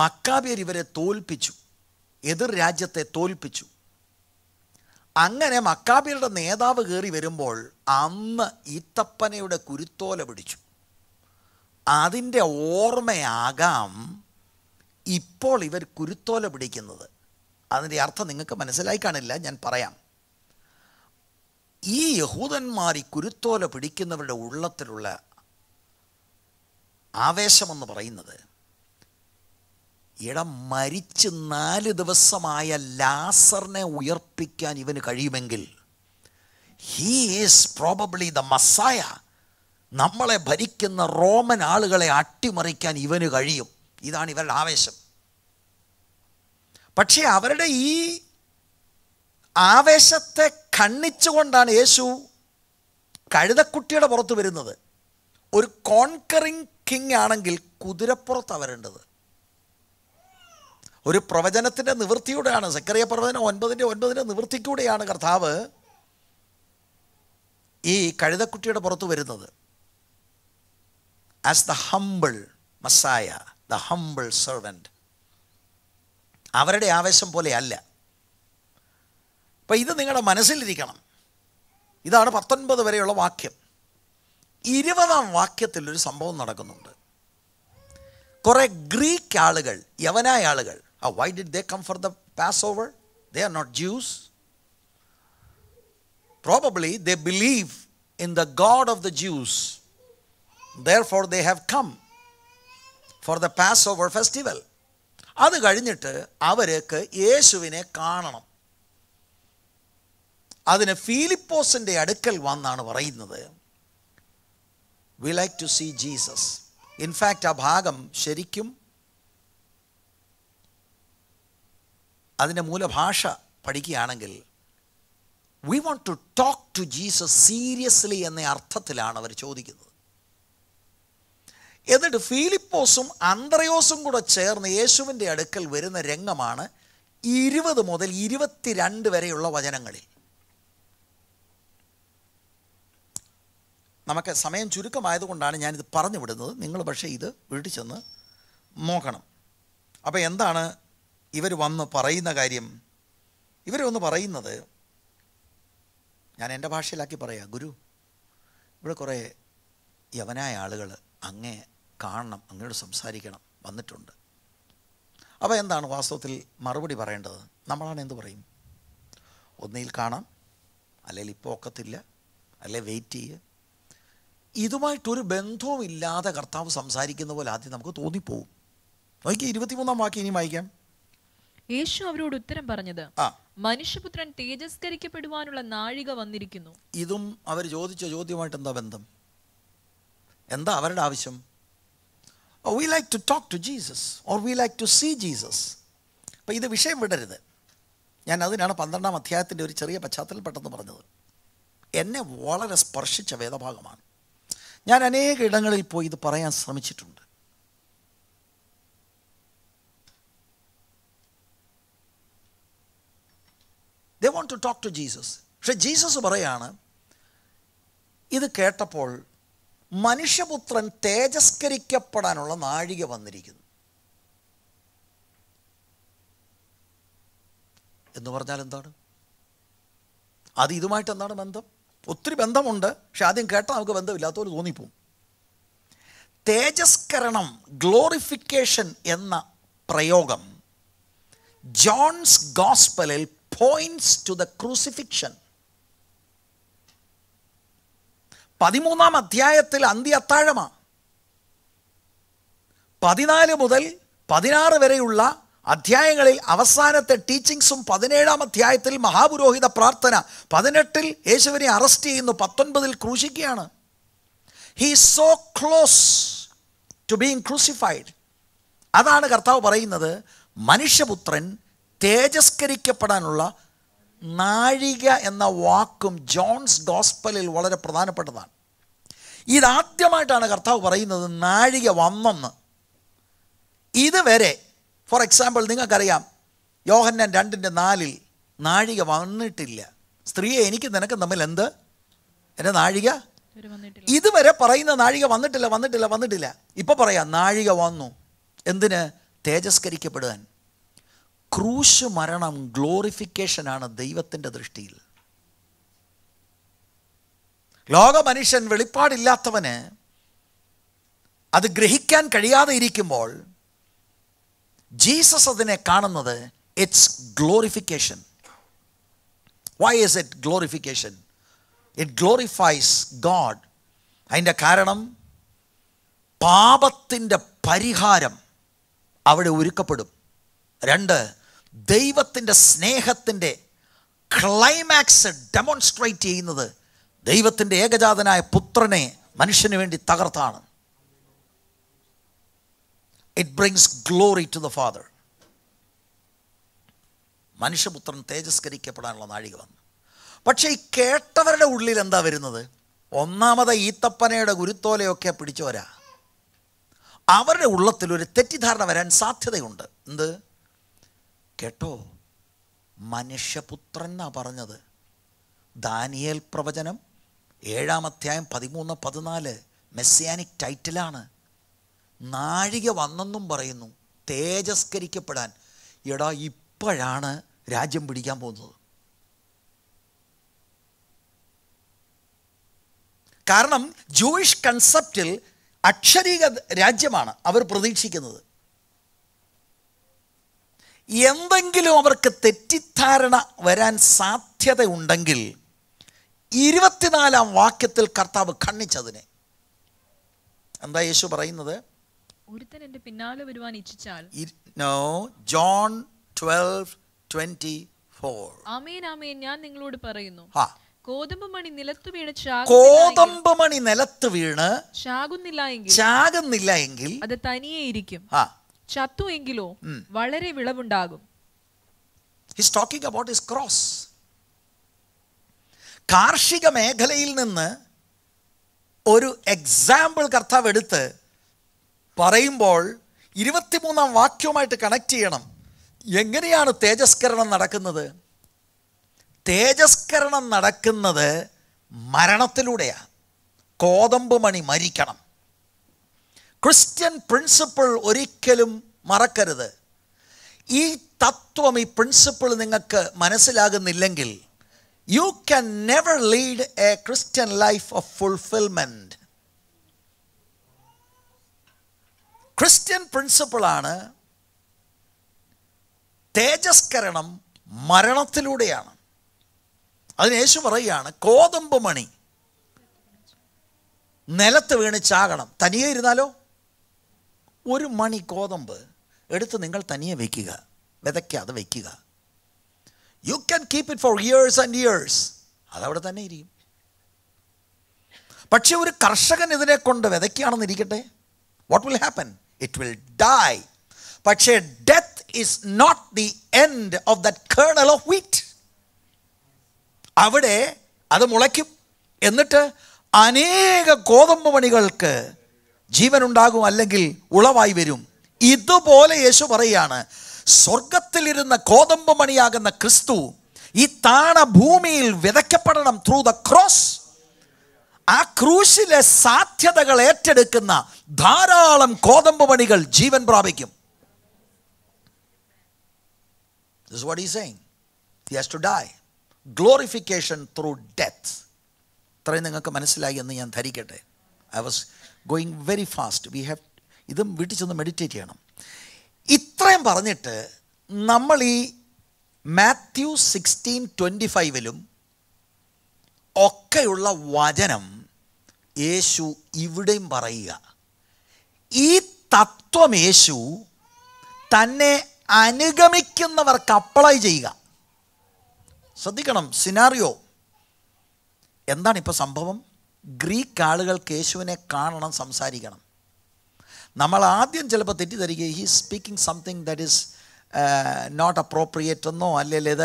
മക്കാബിയർ ഇവരെ തോൽപ്പിച്ചു എതിർ രാജ്യത്തെ തോൽപ്പിച്ചു അങ്ങനെ മക്കാബിയരുടെ നേതാവ് കയറി വരുമ്പോൾ അന്ന് ഈത്തപ്പനയുടെ കുരുത്തോല പിടിച്ചു അതിൻ്റെ ഓർമ്മയാകാം ഇപ്പോൾ ഇവർ കുരുത്തോല പിടിക്കുന്നത് അതിൻ്റെ അർത്ഥം നിങ്ങൾക്ക് മനസ്സിലായി കാണില്ല ഞാൻ പറയാം ഈ യഹൂദന്മാർ ഈ കുരുത്തോല പിടിക്കുന്നവരുടെ ഉള്ളത്തിലുള്ള ആവേശമെന്ന് പറയുന്നത് ഇടം മരിച്ച് നാല് ദിവസമായ ലാസറിനെ ഉയർപ്പിക്കാൻ ഇവന് കഴിയുമെങ്കിൽ he is probably the messiah നമ്മളെ ഭരിക്കുന്ന റോമൻ ആളുകളെ അട്ടിമറിക്കാൻ ഇവന് കഴിയും ഇതാണ് ഇവരുടെ ആവേശം പക്ഷേ അവരുടെ ഈ ആവേശത്തെ ഖണ്ണിച്ചുകൊണ്ടാണ് യേശു കഴുതക്കുട്ടിയുടെ പുറത്ത് വരുന്നത് ഒരു കോൺക്കറിങ് കിങ് ആണെങ്കിൽ കുതിരപ്പുറത്ത് വരേണ്ടത് ഒരു പ്രവചനത്തിൻ്റെ നിവൃത്തിയുടെയാണ് സക്കറിയ പ്രവചനം ഒൻപതിൻ്റെ ഒൻപതിൻ്റെ നിവൃത്തിക്കൂടെയാണ് കർത്താവ് ഈ കഴുതക്കുട്ടിയുടെ പുറത്ത് വരുന്നത് as the humble messiah the humble servant അവരുടെ ആവേശം പോലെ അല്ല അപ്പം ഇത് നിങ്ങളുടെ മനസ്സിലിരിക്കണം ഇതാണ് പത്തൊൻപത് വരെയുള്ള വാക്യം ഇരുപതാം ഒരു സംഭവം നടക്കുന്നുണ്ട് കുറേ ഗ്രീക്ക് ആളുകൾ യവനായ ആളുകൾ ആ why did they come for the passover they are not Jews probably they believe in the God of the Jews therefore they have come for the passover festival അത് കഴിഞ്ഞിട്ട് അവർക്ക് യേശുവിനെ കാണണം അതിന് ഫീലിപ്പോസിൻ്റെ അടുക്കൽ വന്നാണ് പറയുന്നത് we like to see Jesus in fact ആ ഭാഗം ശരിക്കും അതിൻ്റെ മൂലഭാഷ പഠിക്കുകയാണെങ്കിൽ we want to talk to Jesus seriously എന്ന അർത്ഥത്തിലാണ് അവർ ചോദിക്കുന്നത് എന്നിട്ട് ഫിലിപ്പോസും അന്ത്രയോസും കൂടെ ചേർന്ന് യേശുവിൻ്റെ അടുക്കൽ വരുന്ന രംഗമാണ് ഇരുപത് മുതൽ ഇരുപത്തിരണ്ട് വരെയുള്ള വചനങ്ങളിൽ നമുക്ക് സമയം ചുരുക്കമായതുകൊണ്ടാണ് ഞാനിത് പറഞ്ഞു വിടുന്നത് നിങ്ങൾ പക്ഷേ ഇത് വീട്ടിൽ ചെന്ന് നോക്കണം അപ്പോൾ എന്താണ് ഇവർ വന്ന് പറയുന്ന കാര്യം ഇവർ വന്ന് പറയുന്നത് ഞാൻ എൻ്റെ ഭാഷയിലാക്കി പറയാം ഗുരു ഇവിടെ കുറേ യവനായ ആളുകൾ അങ്ങേ കാണണം അങ്ങയോട് സംസാരിക്കണം വന്നിട്ടുണ്ട് അപ്പോൾ എന്താണ് വാസ്തവത്തിൽ മറുപടി പറയേണ്ടത് നമ്മളാണ് എന്ത് പറയും ഒന്നിൽ കാണാം അല്ലെങ്കിൽ ഇപ്പോൾ ഒക്കത്തില്ല അല്ലെ വെയിറ്റ് ചെയ്യുക ഇതുമായിട്ടൊരു ബന്ധവുമില്ലാതെ കർത്താവ് സംസാരിക്കുന്ന പോലെ ആദ്യം നമുക്ക് തോന്നിപ്പോവും നോക്കി ഇരുപത്തിമൂന്നാം വാക്ക് ഇനി വായിക്കാം യേശു അവരോട് ഉത്തരം പറഞ്ഞത് മനുഷ്യപുത്രൻ തേജസ്കരിക്കപ്പെടുവാനുള്ള നാഴിക വന്നിരിക്കുന്നു ഇതും അവർ ചോദിച്ച ചോദ്യമായിട്ട് എന്താ ബന്ധം എന്താ അവരുടെ ആവശ്യം we like to talk to Jesus or we like to see Jesus അപ്പോൾ ഇത് വിഷയം വിടരുത് ഞാൻ അതിനാണ് പന്ത്രണ്ടാം അധ്യായത്തിൻ്റെ ഒരു ചെറിയ പശ്ചാത്തലം പെട്ടെന്ന് പറഞ്ഞത് എന്നെ വളരെ സ്പർശിച്ച വേദഭാഗമാണ് ഞാൻ അനേക ഇടങ്ങളിൽ പോയി ഇത് പറയാൻ ശ്രമിച്ചിട്ടുണ്ട് they want to talk to Jesus പക്ഷെ ജീസസ് പറയാണ് ഇത് കേട്ടപ്പോൾ മനുഷ്യപുത്രൻ തേജസ്കരിക്കപ്പെടാനുള്ള നാഴിക വന്നിരിക്കുന്നു എന്ന് പറഞ്ഞാൽ എന്താണ് അത് ഇതുമായിട്ട് എന്താണ് ബന്ധം ഒത്തിരി ബന്ധമുണ്ട് പക്ഷെ ആദ്യം കേട്ടാൽ നമുക്ക് ബന്ധമില്ലാത്തവർ തോന്നിപ്പോവും തേജസ്കരണം ഗ്ലോറിഫിക്കേഷൻ എന്ന പ്രയോഗം ജോൺസ് ഗോസ്പലിൽ പോയിൻസ് ടു ദ ക്രൂസിഫിക്ഷൻ പതിമൂന്നാം അധ്യായത്തിൽ അന്തി അത്താഴമാണ് പതിനാല് മുതൽ പതിനാറ് വരെയുള്ള അധ്യായങ്ങളിൽ അവസാനത്തെ ടീച്ചിങ്സും പതിനേഴാം അധ്യായത്തിൽ മഹാപുരോഹിത പ്രാർത്ഥന പതിനെട്ടിൽ യേശുവിനെ അറസ്റ്റ് ചെയ്യുന്നു പത്തൊൻപതിൽ ക്രൂശിക്കുകയാണ് he so close to being crucified അതാണ് കർത്താവ് പറയുന്നത് മനുഷ്യപുത്രൻ തേജസ്കരിക്കപ്പെടാനുള്ള നാഴിക എന്ന വാക്കും ജോൺസ് ഗോസ്പലിൽ വളരെ പ്രധാനപ്പെട്ടതാണ് ഇതാദ്യമായിട്ടാണ് കർത്താവ് പറയുന്നത് നാഴിക വന്നെന്ന് ഇതുവരെ ഫോർ എക്സാമ്പിൾ നിങ്ങൾക്കറിയാം യോഹന്നൻ രണ്ടിൻ്റെ നാലിൽ നാഴിക വന്നിട്ടില്ല സ്ത്രീയെ എനിക്ക് നിനക്ക് തമ്മിൽ എന്ത് എൻ്റെ നാഴിക ഇതുവരെ പറയുന്ന നാഴിക വന്നിട്ടില്ല വന്നിട്ടില്ല വന്നിട്ടില്ല ഇപ്പോൾ പറയാം നാഴിക വന്നു എന്തിന് തേജസ്കരിക്കപ്പെടുവാൻ ക്രൂശ് മരണം ഗ്ലോറിഫിക്കേഷനാണ് ദൈവത്തിൻ്റെ ദൃഷ്ടിയിൽ ലോകമനുഷ്യൻ വെളിപ്പാടില്ലാത്തവന് അത് ഗ്രഹിക്കാൻ കഴിയാതെ ഇരിക്കുമ്പോൾ ജീസസ് അതിനെ കാണുന്നത് it's glorification why is it glorification it glorifies God അതിൻ്റെ കാരണം പാപത്തിൻ്റെ പരിഹാരം അവിടെ ഒരുക്കപ്പെടും രണ്ട് ദൈവത്തിൻ്റെ സ്നേഹത്തിൻ്റെ ക്ലൈമാക്സ് ഡെമോൺസ്ട്രേറ്റ് ചെയ്യുന്നത് ദൈവത്തിൻ്റെ ഏകജാതനായ പുത്രനെ മനുഷ്യന് വേണ്ടി തകർത്താണ് it brings glory to the father മനുഷ്യപുത്രൻ തേജസ്കരിക്കപ്പെടാനുള്ള നാഴിക വന്നു പക്ഷേ ഈ കേട്ടവരുടെ ഉള്ളിൽ എന്താ വരുന്നത് ഒന്നാമത് ഈത്തപ്പനയുടെ ഗുരുത്തോലയൊക്കെ പിടിച്ചവരാ അവരുടെ ഉള്ളത്തിൽ ഒരു തെറ്റിദ്ധാരണ വരാൻ സാധ്യതയുണ്ട് എന്ത് കേട്ടോ മനുഷ്യപുത്രൻ എന്നാ പറഞ്ഞത് ദാനിയേൽ പ്രവചനം ഏഴാം അധ്യായം പതിമൂന്ന് പതിനാല് മെസ്സിയാനിക് ടൈറ്റിലാണ് നാഴിക വന്നെന്നും പറയുന്നു തേജസ്കരിക്കപ്പെടാൻ എടാ ഇപ്പോഴാണ് രാജ്യം പിടിക്കാൻ പോകുന്നത് കാരണം ജൂയിഷ് കൺസെപ്റ്റിൽ അക്ഷരീക രാജ്യമാണ് അവർ പ്രതീക്ഷിക്കുന്നത് എന്തെങ്കിലും അവർക്ക് തെറ്റിദ്ധാരണ വരാൻ സാധ്യതയുണ്ടെങ്കിൽ ഇരുപത്തിനാലാം വാക്യത്തിൽ കർത്താവ് ഖണ്ണിച്ചതിനെ എന്താ യേശു പറയുന്നത് ഒരുത്തൻ എൻ്റെ പിന്നാലെ വരുവാൻ ഇച്ഛിച്ചാൽ നോ ജോൺ 12:24 ആമേൻ ആമേൻ ഞാൻ നിങ്ങളോട് പറയുന്നു ആ കോതമ്പ് മണി നിലത്ത് വീണ് കോതമ്പ് എങ്കിൽ അത് തനിയെ ഇരിക്കും ചത്തു എങ്കിലോ വളരെ വിളവുണ്ടാകും his talking about his cross കാർഷിക മേഖലയിൽ നിന്ന് ഒരു എക്സാമ്പിൾ കർത്താവ് എടുത്ത് പറയുമ്പോൾ ഇരുപത്തിമൂന്നാം വാക്യവുമായിട്ട് കണക്ട് ചെയ്യണം എങ്ങനെയാണ് തേജസ്കരണം നടക്കുന്നത് തേജസ്കരണം നടക്കുന്നത് മരണത്തിലൂടെയാണ് കോതമ്പ് മണി മരിക്കണം ക്രിസ്ത്യൻ പ്രിൻസിപ്പിൾ ഒരിക്കലും മറക്കരുത് ഈ തത്വം ഈ പ്രിൻസിപ്പിൾ നിങ്ങൾക്ക് മനസ്സിലാകുന്നില്ലെങ്കിൽ you can never lead a Christian life of fulfilment Christian പ്രിൻസിപ്പിളാണ് തേജസ്കരണം മരണത്തിലൂടെയാണ് അതിന് യേശു പറയുകയാണ് കോതമ്പ് മണി നിലത്ത് വീണിച്ചാകണം തനിയെ ഇരുന്നാലോ ഒരു മണി കോതമ്പ് എടുത്ത് നിങ്ങൾ തനിയെ വയ്ക്കുക വിതയ്ക്കാതെ വയ്ക്കുക you can keep it for years and years അതവിടെ തന്നെ ഇരിക്കും പക്ഷെ ഒരു കർഷകൻ ഇതിനെ കൊണ്ട് വിതയ്ക്കുകയാണെന്നിരിക്കട്ടെ what will happen it will die പക്ഷേ death is not the end of that kernel of wheat അവിടെ അത് മുളയ്ക്കും എന്നിട്ട് അനേക ഗോതമ്പ് മണികൾക്ക് ജീവനുണ്ടാകും അല്ലെങ്കിൽ ഉളവായി വരും ഇതുപോലെ യേശു പറയുകയാണ് സ്വർഗത്തിലിരുന്ന ഗോതമ്പ് മണിയാകുന്ന ക്രിസ്തു ഈ താണ ഭൂമിയിൽ വിതയ്ക്കപ്പെടണം ത്രൂ ദ ക്രോസ് ആ ക്രൂശിലെ സാധ്യതകൾ ഏറ്റെടുക്കുന്ന ധാരാളം കോതമ്പ് പണികൾ ജീവൻ പ്രാപിക്കും ഗ്ലോറിഫിക്കേഷൻ ത്രൂ ഡെത്ത് ഇത്രയും നിങ്ങൾക്ക് മനസ്സിലായി എന്ന് ഞാൻ ധരിക്കട്ടെ I was going very fast we have ഇതും വീട്ടിൽ ചെന്ന് മെഡിറ്റേറ്റ് ചെയ്യണം ഇത്രയും പറഞ്ഞിട്ട് നമ്മൾ ഈ മാത്യു സിക്സ്റ്റീൻ ട്വൻറ്റി ഫൈവിലും ഒക്കെയുള്ള വചനം യേശു ഇവിടെയും പറയുക ഈ തത്വം യേശു തന്നെ അനുഗമിക്കുന്നവർക്ക് അപ്ലൈ ചെയ്യുക ശ്രദ്ധിക്കണം സിനാറിയോ എന്താണ് ഇപ്പോൾ സംഭവം ഗ്രീക്ക് ആളുകൾക്ക് യേശുവിനെ കാണണം സംസാരിക്കണം നമ്മൾ ആദ്യം ചിലപ്പോൾ തെറ്റിദ്ധരിക്കുക he speaking something that is not appropriate എന്നോ അല്ലെങ്കിൽ ഇത്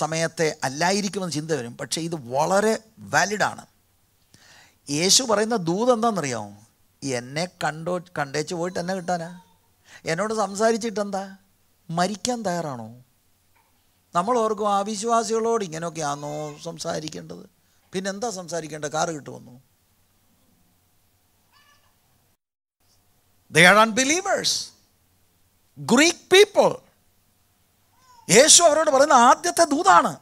സമയത്തെ അല്ലായിരിക്കുമെന്ന് ചിന്ത വരും പക്ഷേ ഇത് വളരെ വാലിഡാണ് യേശു പറയുന്ന ദൂത് എന്താണെന്നറിയാമോ എന്നെ കണ്ടോ കണ്ടേച്ച് പോയിട്ട് എന്നെ കിട്ടാനാ എന്നോട് എന്താ മരിക്കാൻ തയ്യാറാണോ നമ്മൾ ഓർക്കും ആ വിശ്വാസികളോട് ഇങ്ങനെയൊക്കെയാണോ സംസാരിക്കേണ്ടത് പിന്നെന്താ സംസാരിക്കേണ്ടത് കാറ് കിട്ടുമെന്നു they are unbelievers Greek people യേശു അവരോട് പറയുന്ന ആദ്യത്തെ ദൂതാണ്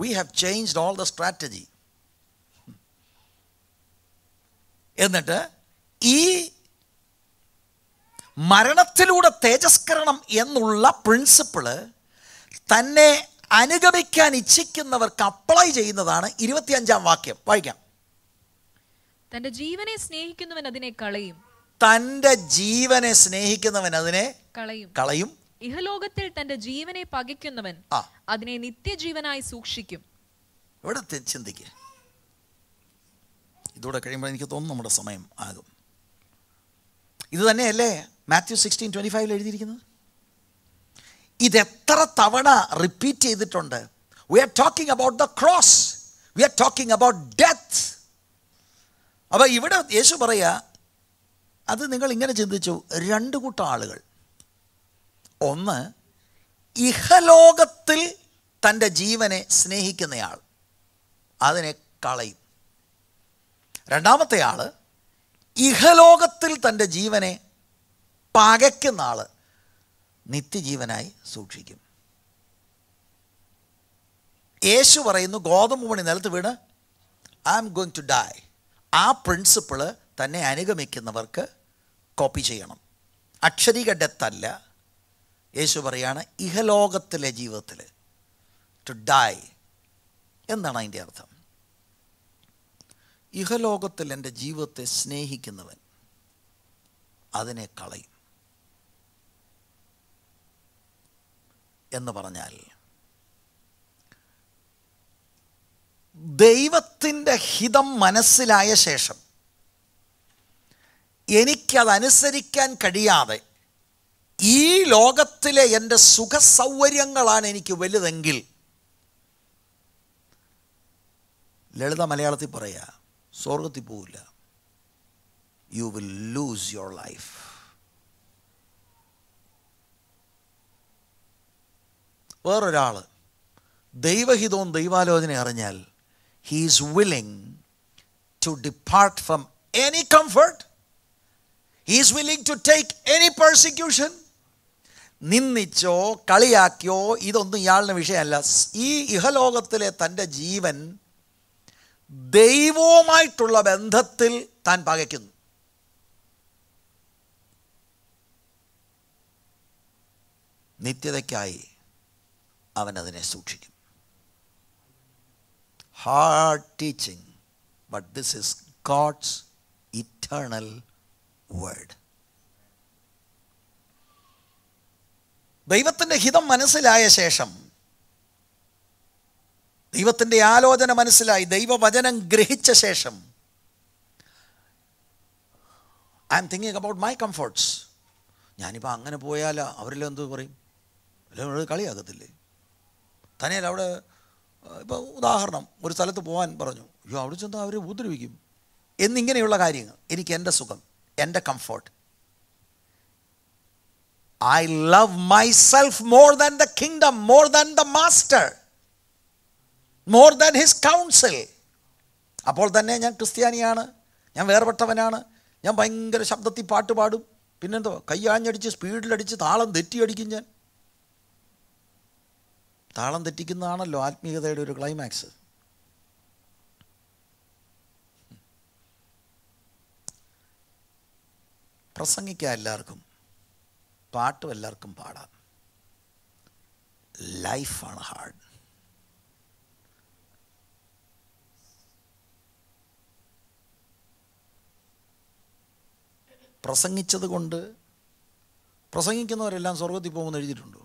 we have changed all the strategy എന്നിട്ട് ഈ മരണത്തിലൂടെ തേജസ്കരണം എന്നുള്ള പ്രിൻസിപ്പിള് തന്നെ അനുഗമിക്കാൻ ഇച്ഛിക്കുന്നവർക്ക് അപ്ലൈ ചെയ്യുന്നതാണ് ഇരുപത്തിയഞ്ചാം വാക്യം വായിക്കാം തന്റെ ജീവനെ സ്നേഹിക്കുന്നവൻ അതിനെ കളയും തന്റെ ജീവനെ സ്നേഹിക്കുന്നവൻ അതിനെ കളയും കളയും ഇഹലോകത്തിൽ തന്റെ ജീവനെ പകയ്ക്കുന്നവൻ അതിനെ നിത്യജീവനായി സൂക്ഷിക്കും ഇവിടെ ചിന്തിക്കുക ഇതോടെ കഴിയുമ്പോൾ എനിക്ക് തോന്നുന്നു നമ്മുടെ സമയം ആകും ഇത് തന്നെയല്ലേ മാത്യു സിക്സ്റ്റീൻ ട്വൻറ്റി ഫൈവിൽ എഴുതിയിരിക്കുന്നത് ഇതെത്ര തവണ റിപ്പീറ്റ് ചെയ്തിട്ടുണ്ട് we are talking about the cross we are talking about death അപ്പോൾ ഇവിടെ യേശു പറയുക അത് നിങ്ങൾ ഇങ്ങനെ ചിന്തിച്ചു രണ്ട് കൂട്ടം ആളുകൾ ഒന്ന് ഇഹലോകത്തിൽ തൻ്റെ ജീവനെ സ്നേഹിക്കുന്നയാൾ അതിനെ കളയും രണ്ടാമത്തെ ആൾ ഇഹലോകത്തിൽ തൻ്റെ ജീവനെ പകയ്ക്കുന്ന ആൾ നിത്യജീവനായി സൂക്ഷിക്കും യേശു പറയുന്നു ഗോതമ്പ് മണി നിലത്ത് വീണ് I am going to die ആ പ്രിൻസിപ്പിള് തന്നെ അനുഗമിക്കുന്നവർക്ക് കോപ്പി ചെയ്യണം അക്ഷരിക യേശു പറയാണ് ഇഹലോകത്തിലെ ജീവിതത്തിൽ ടു ഡൈ എന്താണ് അതിൻ്റെ അർത്ഥം ഇഹലോകത്തിൽ എൻ്റെ ജീവിതത്തെ സ്നേഹിക്കുന്നവൻ അതിനെ കളയും എന്ന് പറഞ്ഞാൽ ദൈവത്തിൻ്റെ ഹിതം മനസ്സിലായ ശേഷം എനിക്കതനുസരിക്കാൻ കഴിയാതെ ഈ ലോകത്തിലെ എൻ്റെ സുഖസൗകര്യങ്ങളാണ് എനിക്ക് വലുതെങ്കിൽ ലളിത മലയാളത്തിൽ പറയാ സ്വർഗത്തിൽ പോവില്ല you will lose your life വേറൊരാൾ ദൈവഹിതവും ദൈവാലോചന അറിഞ്ഞാൽ he is willing to depart from any comfort is willing to take any persecution നിന്ദിച്ചോ കളിയാക്കിയോ ഇതൊന്നും ഇയാളുടെ വിഷയമല്ല ഈ ഇഹലോകത്തിലെ തൻ്റെ ജീവൻ ദൈവവുമായിട്ടുള്ള ബന്ധത്തിൽ താൻ പകയ്ക്കുന്നു നിത്യതയ്ക്കായി അവൻ അതിനെ സൂക്ഷിക്കും hard teaching but this is God's eternal world ദൈവത്തിൻ്റെ ഹിതം മനസ്സിലായ ശേഷം ദൈവത്തിൻ്റെ ആലോചന മനസ്സിലായി ദൈവവചനം ഗ്രഹിച്ച ശേഷം I am thinking about my comforts ഞാനിപ്പോൾ അങ്ങനെ പോയാൽ അവരെല്ലാം എന്ത് പറയും അല്ലെങ്കിൽ കളിയാകത്തില്ലേ തന്നെയല്ല അവിടെ ഇപ്പോൾ ഉദാഹരണം ഒരു സ്ഥലത്ത് പോകാൻ പറഞ്ഞു അയ്യോ അവിടെ ചെന്ന് അവർ ഉപദ്രവിക്കും എന്നിങ്ങനെയുള്ള കാര്യങ്ങൾ എനിക്ക് എൻ്റെ സുഖം എൻ്റെ comfort I love myself more than the kingdom more than the master more than his counsel അപ്പോൾ തന്നെ ഞാൻ ക്രിസ്ത്യാനിയാണ് ഞാൻ വേർപെട്ടവനാണ് ഞാൻ ഭയങ്കര ശബ്ദത്തിൽ പാട്ട് പാടും പിന്നെന്തോ കയ്യാഞ്ഞടിച്ച് സ്പീഡിലടിച്ച് താളം തെറ്റിയടിക്കും ഞാൻ താളം തെറ്റിക്കുന്നതാണല്ലോ ആത്മീയതയുടെ ഒരു ക്ലൈമാക്സ് പ്രസംഗിക്കാൻ എല്ലാവർക്കും പാട്ടും എല്ലാവർക്കും പാടാം ലൈഫാണ് ഹാർഡ് പ്രസംഗിച്ചത് കൊണ്ട് പ്രസംഗിക്കുന്നവരെല്ലാം സ്വർഗത്തിൽ പോകുമെന്ന് എഴുതിയിട്ടുണ്ടോ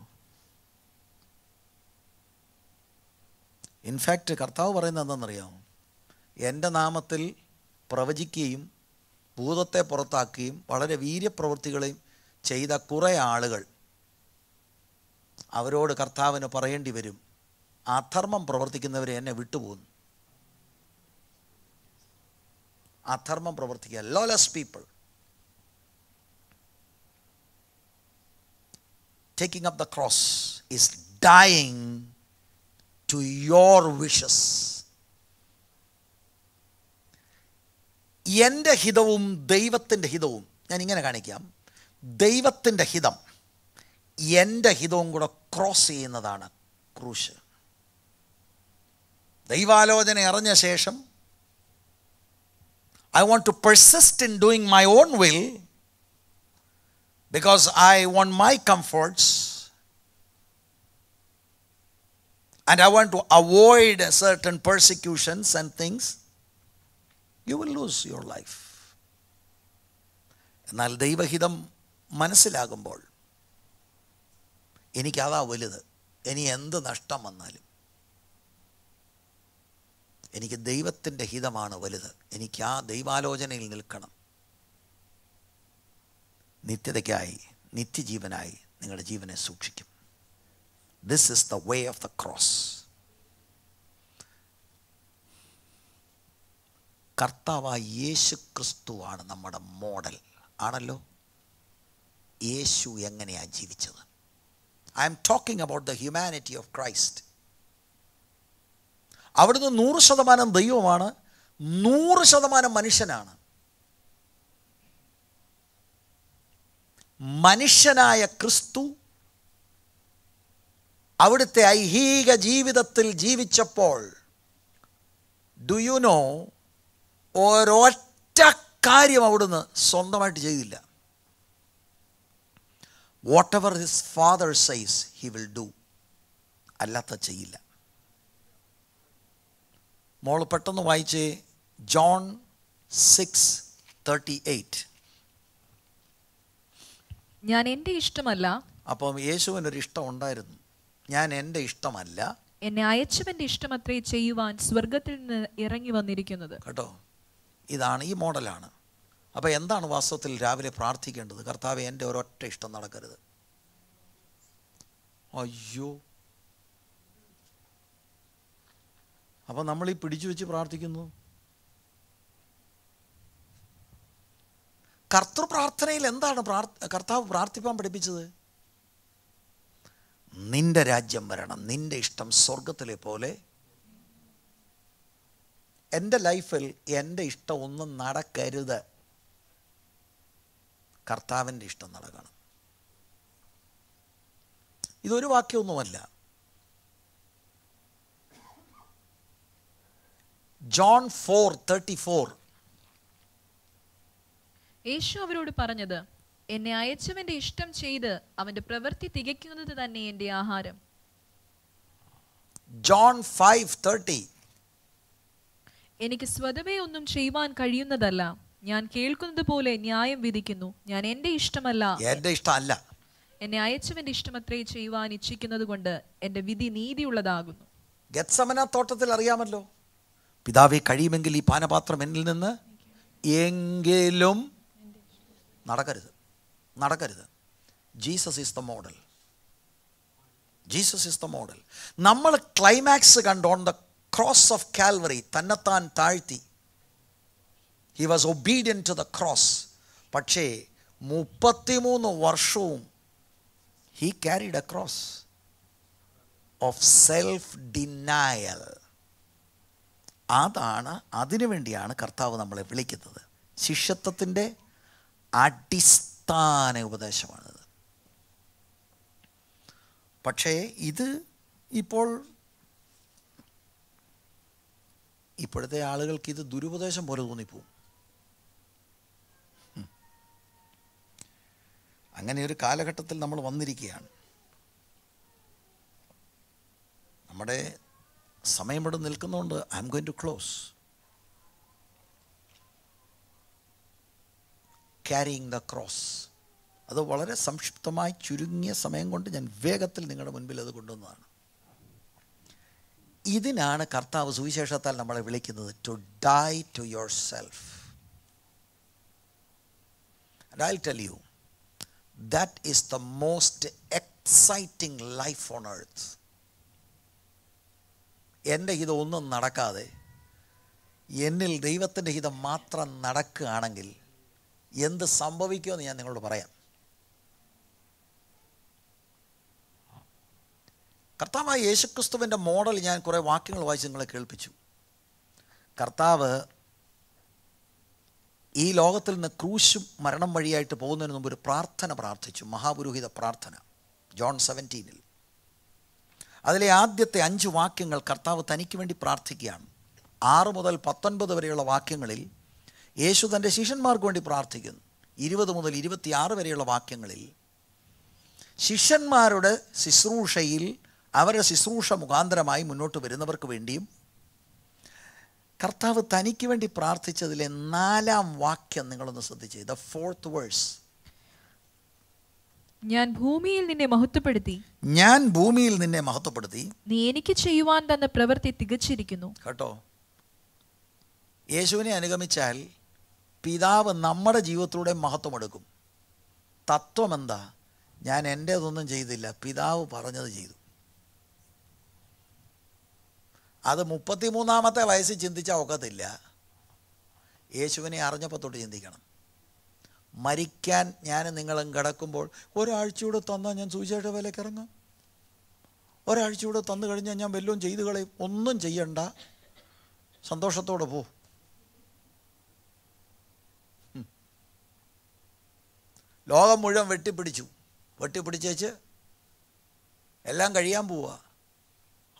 ഇൻഫാക്റ്റ് കർത്താവ് പറയുന്നത് എന്താണെന്നറിയാമോ എൻ്റെ നാമത്തിൽ പ്രവചിക്കുകയും ഭൂതത്തെ പുറത്താക്കുകയും വളരെ വീര്യപ്രവൃത്തികളെയും ചെയ്ത കുറേ ആളുകൾ അവരോട് കർത്താവിന് പറയേണ്ടി വരും അധർമ്മം പ്രവർത്തിക്കുന്നവരെ എന്നെ വിട്ടുപോകുന്നു അധർമ്മം പ്രവർത്തിക്കുക lawless people taking up the cross is dying to your wishes എൻ്റെ ഹിതവും ദൈവത്തിൻ്റെ ഹിതവും ഞാൻ ഇങ്ങനെ കാണിക്കാം ദൈവത്തിൻ്റെ ഹിതം എൻ്റെ ഹിതവും കൂടെ ക്രോസ് ചെയ്യുന്നതാണ് ക്രൂശ് ദൈവാലോചന അറിഞ്ഞ ശേഷം I want to persist in doing my own will because I want my comforts and I want to avoid certain persecutions and things you will lose your life എന്നാൽ ദൈവഹിതം മനസ്സിലാകുമ്പോൾ എനിക്കതാ വലുത് ഇനി എന്ത് നഷ്ടം വന്നാലും എനിക്ക് ദൈവത്തിൻ്റെ ഹിതമാണ് വലുത് എനിക്ക് ആ ദൈവാലോചനയിൽ നിൽക്കണം നിത്യതയ്ക്കായി നിത്യജീവനായി നിങ്ങളുടെ ജീവനെ സൂക്ഷിക്കും this is the way of the cross കർത്താവായ യേശു ക്രിസ്തുവാണ് നമ്മുടെ മോഡൽ ആണല്ലോ യേശു എങ്ങനെയാണ് ജീവിച്ചത് I am talking about the humanity of Christ അവിടുന്ന് നൂറ് ശതമാനം ദൈവമാണ് നൂറ് ശതമാനം മനുഷ്യനാണ് മനുഷ്യനായ ക്രിസ്തു അവിടുത്തെ ഐഹിക ജീവിതത്തിൽ ജീവിച്ചപ്പോൾ ഡു യു നോ ഒരൊറ്റ കാര്യം അവിടുന്ന് സ്വന്തമായിട്ട് ചെയ്തില്ല whatever his father says he will do അല്ലാത്ത ചെയ്യില്ല മോൾ പെട്ടെന്ന് വായിച്ച് ജോൺ സിക്സ് തേർട്ടി എയ്റ്റ് ഞാൻ എൻ്റെ ഇഷ്ടമല്ല അപ്പം ഒരു ഇഷ്ടം ഉണ്ടായിരുന്നു ഞാൻ എൻ്റെ ഇഷ്ടമല്ല എന്നെ അയച്ചവന്റെ ഇഷ്ടമത്രേ ചെയ്യുവാൻ സ്വർഗത്തിൽ നിന്ന് ഇറങ്ങി വന്നിരിക്കുന്നത് കേട്ടോ ഇതാണ് ഈ മോഡലാണ് അപ്പോൾ എന്താണ് വാസ്തവത്തിൽ രാവിലെ പ്രാർത്ഥിക്കേണ്ടത് കർത്താവ് എൻ്റെ ഒരൊറ്റ ഇഷ്ടം നടക്കരുത് അയ്യോ അപ്പോൾ നമ്മൾ ഈ പിടിച്ചു വെച്ച് പ്രാർത്ഥിക്കുന്നു പ്രാർത്ഥനയിൽ എന്താണ് കർത്താവ് പ്രാർത്ഥിപ്പാൻ പഠിപ്പിച്ചത് നിന്റെ രാജ്യം വരണം നിന്റെ ഇഷ്ടം സ്വർഗത്തിലെ പോലെ എൻ്റെ ലൈഫിൽ എൻ്റെ ഇഷ്ടം ഒന്നും നടക്കരുത് കർത്താവിൻ്റെ ഇഷ്ടം നടക്കണം ഇതൊരു വാക്യമൊന്നുമല്ല ജോൺ ഫോർ തേർട്ടി ഫോർ യേശു അവരോട് പറഞ്ഞത് എന്നെ അയച്ചവന്റെ ഇഷ്ടം ചെയ്ത് അവന്റെ പ്രവൃത്തി തികയ്ക്കുന്നത് തന്നെ എന്റെ ആഹാരം ജോൺ ഫൈവ് തേർട്ടി എനിക്ക് സ്വതവേ ഒന്നും ചെയ്യുവാൻ കഴിയുന്നതല്ല ഞാൻ കേൾക്കുന്നത് പോലെ ന്യായം വിധിക്കുന്നു ഞാൻ എന്റെ ഇഷ്ടമല്ല എന്റെ ഇഷ്ടമല്ല എന്നെ അയച്ചവന്റെ ഇഷ്ടമത്രേ ചെയ്യുവാൻ ഇച്ഛിക്കുന്നത് കൊണ്ട് എന്റെ വിധി നീതിയുള്ളതാകുന്നു ഗത്സമന തോട്ടത്തിൽ അറിയാമല്ലോ പിതാവെ കഴിയുമെങ്കിൽ ഈ പാനപാത്രം എന്നിൽ നിന്ന് എങ്കിലും നടക്കരുത് നടക്കരുത് Jesus is the model Jesus is the model നമ്മൾ ക്ലൈമാക്സ് കണ്ടോൺ ദ ക്രോസ് ഓഫ് കാൽവറി തന്നെത്താൻ താഴ്ത്തി he was obedient to the cross പക്ഷേ മുപ്പത്തിമൂന്ന് വർഷവും he carried a cross of self denial അതാണ് അതിനു വേണ്ടിയാണ് കർത്താവ് നമ്മളെ വിളിക്കുന്നത് ശിഷ്യത്വത്തിൻ്റെ അടിസ്ഥാന ഉപദേശമാണിത് പക്ഷേ ഇത് ഇപ്പോൾ ഇപ്പോഴത്തെ ആളുകൾക്ക് ഇത് ദുരുപദേശം പോലെ തോന്നിപ്പോവും അങ്ങനെ ഒരു കാലഘട്ടത്തിൽ നമ്മൾ വന്നിരിക്കുകയാണ് നമ്മുടെ ഇവിടെ നിൽക്കുന്നതുകൊണ്ട് I am going to close carrying the cross അത് വളരെ സംക്ഷിപ്തമായി ചുരുങ്ങിയ സമയം കൊണ്ട് ഞാൻ വേഗത്തിൽ നിങ്ങളുടെ മുൻപിൽ അത് കൊണ്ടുവന്നതാണ് ഇതിനാണ് കർത്താവ് സുവിശേഷത്താൽ നമ്മളെ വിളിക്കുന്നത് to die to yourself I tell you that is the most exciting life on earth എൻ്റെ ഹിതമൊന്നും നടക്കാതെ എന്നിൽ ദൈവത്തിൻ്റെ ഹിതം മാത്രം നടക്കുകയാണെങ്കിൽ എന്ത് സംഭവിക്കുമെന്ന് ഞാൻ നിങ്ങളോട് പറയാം കർത്താവായ യേശുക്രിസ്തുവിൻ്റെ മോഡൽ ഞാൻ കുറേ വാക്യങ്ങൾ വായിച്ച് നിങ്ങളെ കേൾപ്പിച്ചു കർത്താവ് ഈ ലോകത്തിൽ നിന്ന് ക്രൂശും മരണം വഴിയായിട്ട് പോകുന്നതിന് മുമ്പ് ഒരു പ്രാർത്ഥന പ്രാർത്ഥിച്ചു മഹാപുരോഹിത പ്രാർത്ഥന ജോൺ സെവൻറ്റീനിൽ അതിലെ ആദ്യത്തെ അഞ്ച് വാക്യങ്ങൾ കർത്താവ് തനിക്ക് വേണ്ടി പ്രാർത്ഥിക്കുകയാണ് ആറ് മുതൽ പത്തൊൻപത് വരെയുള്ള വാക്യങ്ങളിൽ യേശു തൻ്റെ ശിഷ്യന്മാർക്ക് വേണ്ടി പ്രാർത്ഥിക്കുന്നു ഇരുപത് മുതൽ ഇരുപത്തിയാറ് വരെയുള്ള വാക്യങ്ങളിൽ ശിഷ്യന്മാരുടെ ശുശ്രൂഷയിൽ അവരുടെ ശുശ്രൂഷ മുഖാന്തരമായി മുന്നോട്ട് വരുന്നവർക്ക് വേണ്ടിയും കർത്താവ് തനിക്ക് വേണ്ടി പ്രാർത്ഥിച്ചതിലെ നാലാം വാക്യം നിങ്ങളൊന്ന് ശ്രദ്ധിച്ചു ദ ഫോർത്ത് വേഴ്സ് ഞാൻ ഭൂമിയിൽ നിന്നെ മഹത്വപ്പെടുത്തി ഞാൻ ഭൂമിയിൽ നിന്നെ മഹത്വപ്പെടുത്തി നീ എനിക്ക് ചെയ്യുവാൻ തന്ന പ്രവൃത്തി തികച്ചിരിക്കുന്നു കേട്ടോ യേശുവിനെ അനുഗമിച്ചാൽ പിതാവ് നമ്മുടെ ജീവിതത്തിലൂടെ തത്വം എന്താ ഞാൻ എൻ്റെതൊന്നും ചെയ്തില്ല പിതാവ് പറഞ്ഞത് ചെയ്തു അത് മുപ്പത്തി മൂന്നാമത്തെ വയസ്സിൽ ചിന്തിച്ചാൽ ഒക്കത്തില്ല യേശുവിനെ അറിഞ്ഞപ്പോൾ തൊട്ട് ചിന്തിക്കണം മരിക്കാൻ ഞാൻ നിങ്ങളും കിടക്കുമ്പോൾ ഒരാഴ്ചയൂടെ തന്നാൽ ഞാൻ സൂചിയുടെ ഇറങ്ങും ഒരാഴ്ചയൂടെ തന്നു കഴിഞ്ഞാൽ ഞാൻ വല്ലതും ചെയ്തു കളയും ഒന്നും ചെയ്യണ്ട സന്തോഷത്തോടെ പോ ലോകം മുഴുവൻ വെട്ടിപ്പിടിച്ചു വെട്ടിപ്പിടിച്ചേച്ച് എല്ലാം കഴിയാൻ പോവുക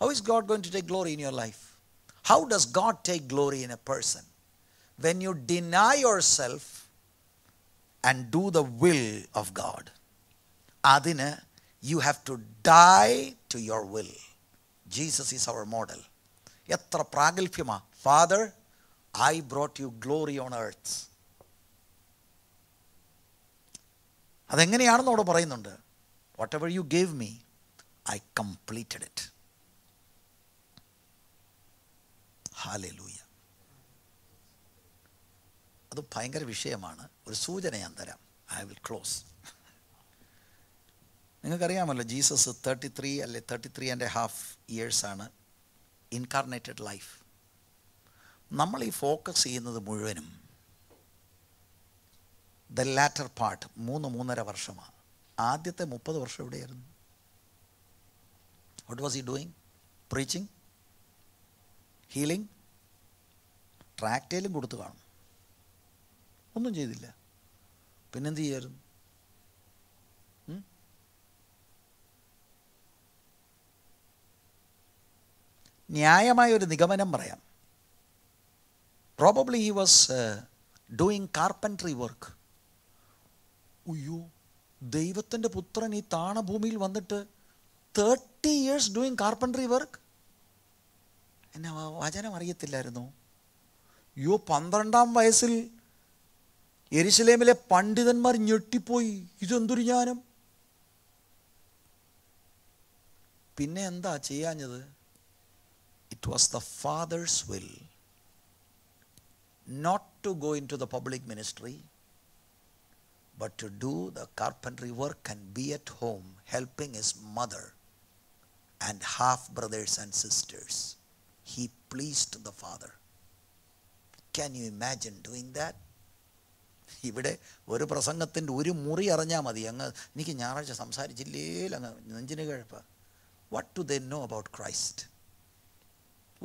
How is God going to take glory in your life? How does God take glory in a person? When you deny yourself and do the will of God. Adina, you have to die to your will. Jesus is our model. Father, I brought you glory on earth. Whatever you gave me, I completed it. Hallelujah അത് ഭയങ്കര വിഷയമാണ് ഒരു സൂചന ഞാൻ തരാം I will close നിങ്ങൾക്കറിയാമല്ലോ Jesus thirty three അല്ലെ thirty three and half ഇയേഴ്സാണ് ഇൻകാർണേറ്റഡ് ലൈഫ് നമ്മൾ ഈ ഫോക്കസ് ചെയ്യുന്നത് മുഴുവനും ദ ലാറ്റർ പാർട്ട് മൂന്ന് മൂന്നര വർഷമാണ് ആദ്യത്തെ മുപ്പത് വർഷം എവിടെയായിരുന്നു what was he doing preaching healing ട്രാക്റ്റേലും കൊടുത്തു കാണും ഒന്നും ചെയ്തില്ല പിന്നെന്ത് ചെയ്യായിരുന്നു ന്യായമായ ഒരു നിഗമനം പറയാം probably he was doing carpentry work ഉയ്യോ ദൈവത്തിൻ്റെ പുത്രൻ ഈ താണഭൂമിയിൽ വന്നിട്ട് thirty years doing carpentry work എന്നെ വചനം അറിയത്തില്ലായിരുന്നു യോ പന്ത്രണ്ടാം വയസ്സിൽ എരിശലേമിലെ പണ്ഡിതന്മാർ ഞെട്ടിപ്പോയി ഇതെന്തൊരു ജ്ഞാനം പിന്നെ എന്താ ചെയ്യാഞ്ഞത് it was the father's will not to go into the public ministry but to do the carpentry work and be at home helping his mother and half brothers and sisters he pleased the Father. Can you imagine doing that? ഇവിടെ ഒരു പ്രസംഗത്തിൻ്റെ ഒരു മുറി അറിഞ്ഞാൽ മതി അങ്ങ് എനിക്ക് ഞായറാഴ്ച സംസാരിച്ചില്ലേ അങ്ങ് നെഞ്ചിന് കഴപ്പ what do they know about Christ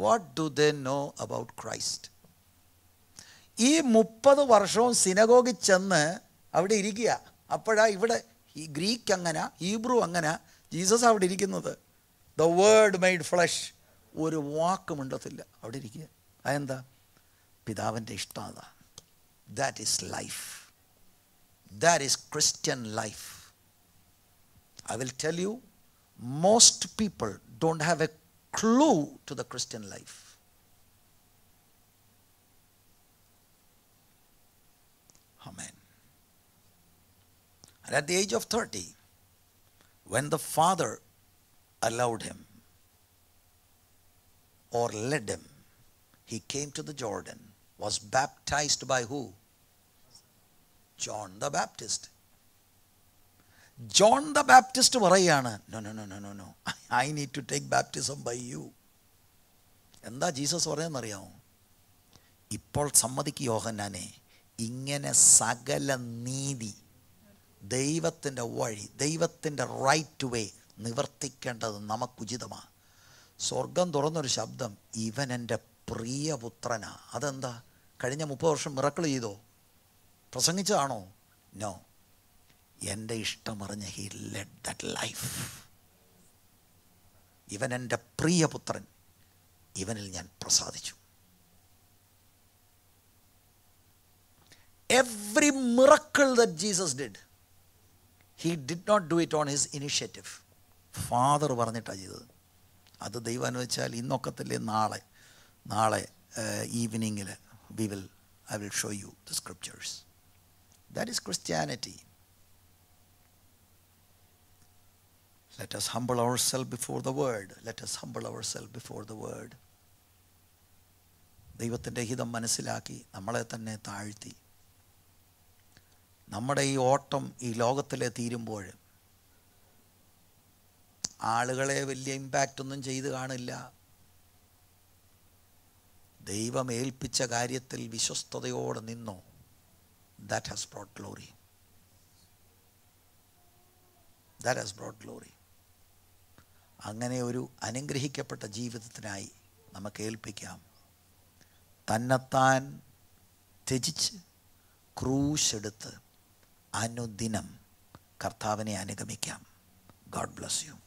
what do they know about Christ ഈ മുപ്പത് വർഷവും സിനഗോഗിൽ ചെന്ന് അവിടെ ഇരിക്കുക അപ്പോഴാ ഇവിടെ ഈ ഗ്രീക്ക് അങ്ങനെ ഹീബ്രു അങ്ങനെ ജീസസ് അവിടെ ഇരിക്കുന്നത് ദ വേർഡ് മെയ്ഡ് ഫ്ലഷ് ഒരു വാക്ക് മിണ്ടത്തില്ല അവിടെ ഇരിക്കുക അതെന്താ പിതാവിൻ്റെ ഇഷ്ടം അതാ that is life that is Christian life I will tell you most people don't have a clue to the Christian life Amen. And at the age of 30, when the father allowed him, or led him. He came to the Jordan, was baptized by who? John the Baptist. John the Baptist പറയുകയാണ് no no no no no no I need to take baptism by you എന്താ Jesus പറയുന്നറിയാമോ ഇപ്പോൾ സമ്മതിക്ക് യോഹന്നാനെ ഇങ്ങനെ സകല നീതി ദൈവത്തിൻ്റെ വഴി ദൈവത്തിൻ്റെ റൈറ്റ് വേ നിവർത്തിക്കേണ്ടത് നമുക്കുചിതമാണ് സ്വർഗം തുറന്നൊരു ശബ്ദം ഇവൻ എൻ്റെ പ്രിയപുത്രനാ അതെന്താ കഴിഞ്ഞ മുപ്പത് വർഷം മിറക്കൾ ചെയ്തോ പ്രസംഗിച്ചതാണോ നോ എൻ്റെ ഇഷ്ടമറിഞ്ഞ ഹി ലെഡ് ദറ്റ് ലൈഫ് ഇവൻ എൻ്റെ പ്രിയപുത്രൻ ഇവനിൽ ഞാൻ പ്രസാദിച്ചു every miracle that Jesus did he did not do it on his initiative father പറഞ്ഞിട്ടാണ് ചെയ്തത് അത് ദൈവം അനുവദിച്ചാൽ ഇന്നൊക്കത്തില്ലേ നാളെ നാളെ ഈവനിങ്ങിൽ we will I will show you the scriptures that is Christianity Let us humble ourselves before the word. Let us humble ourselves before the word. ദൈവത്തിൻ്റെ ഹിതം മനസ്സിലാക്കി നമ്മളെ തന്നെ താഴ്ത്തി നമ്മുടെ ഈ ഓട്ടം ഈ ലോകത്തിലെ തീരുമ്പോഴും ആളുകളെ വലിയ ഇമ്പാക്റ്റ് ഒന്നും ചെയ്ത് കാണില്ല ദൈവം ഏൽപ്പിച്ച കാര്യത്തിൽ വിശ്വസ്തയോടെ നിന്നു that has brought glory that has brought glory അങ്ങനെ ഒരു അനുഗ്രഹിക്കപ്പെട്ട ജീവിതത്തിനായി നമുക്ക് ഏൽപ്പിക്കാം തന്നെത്താൻ ത്യജിച്ച് ക്രൂശെടുത്ത് അനുദിനം കർത്താവിനെ അനുഗമിക്കാം ഗോഡ് ബ്ലസ് യു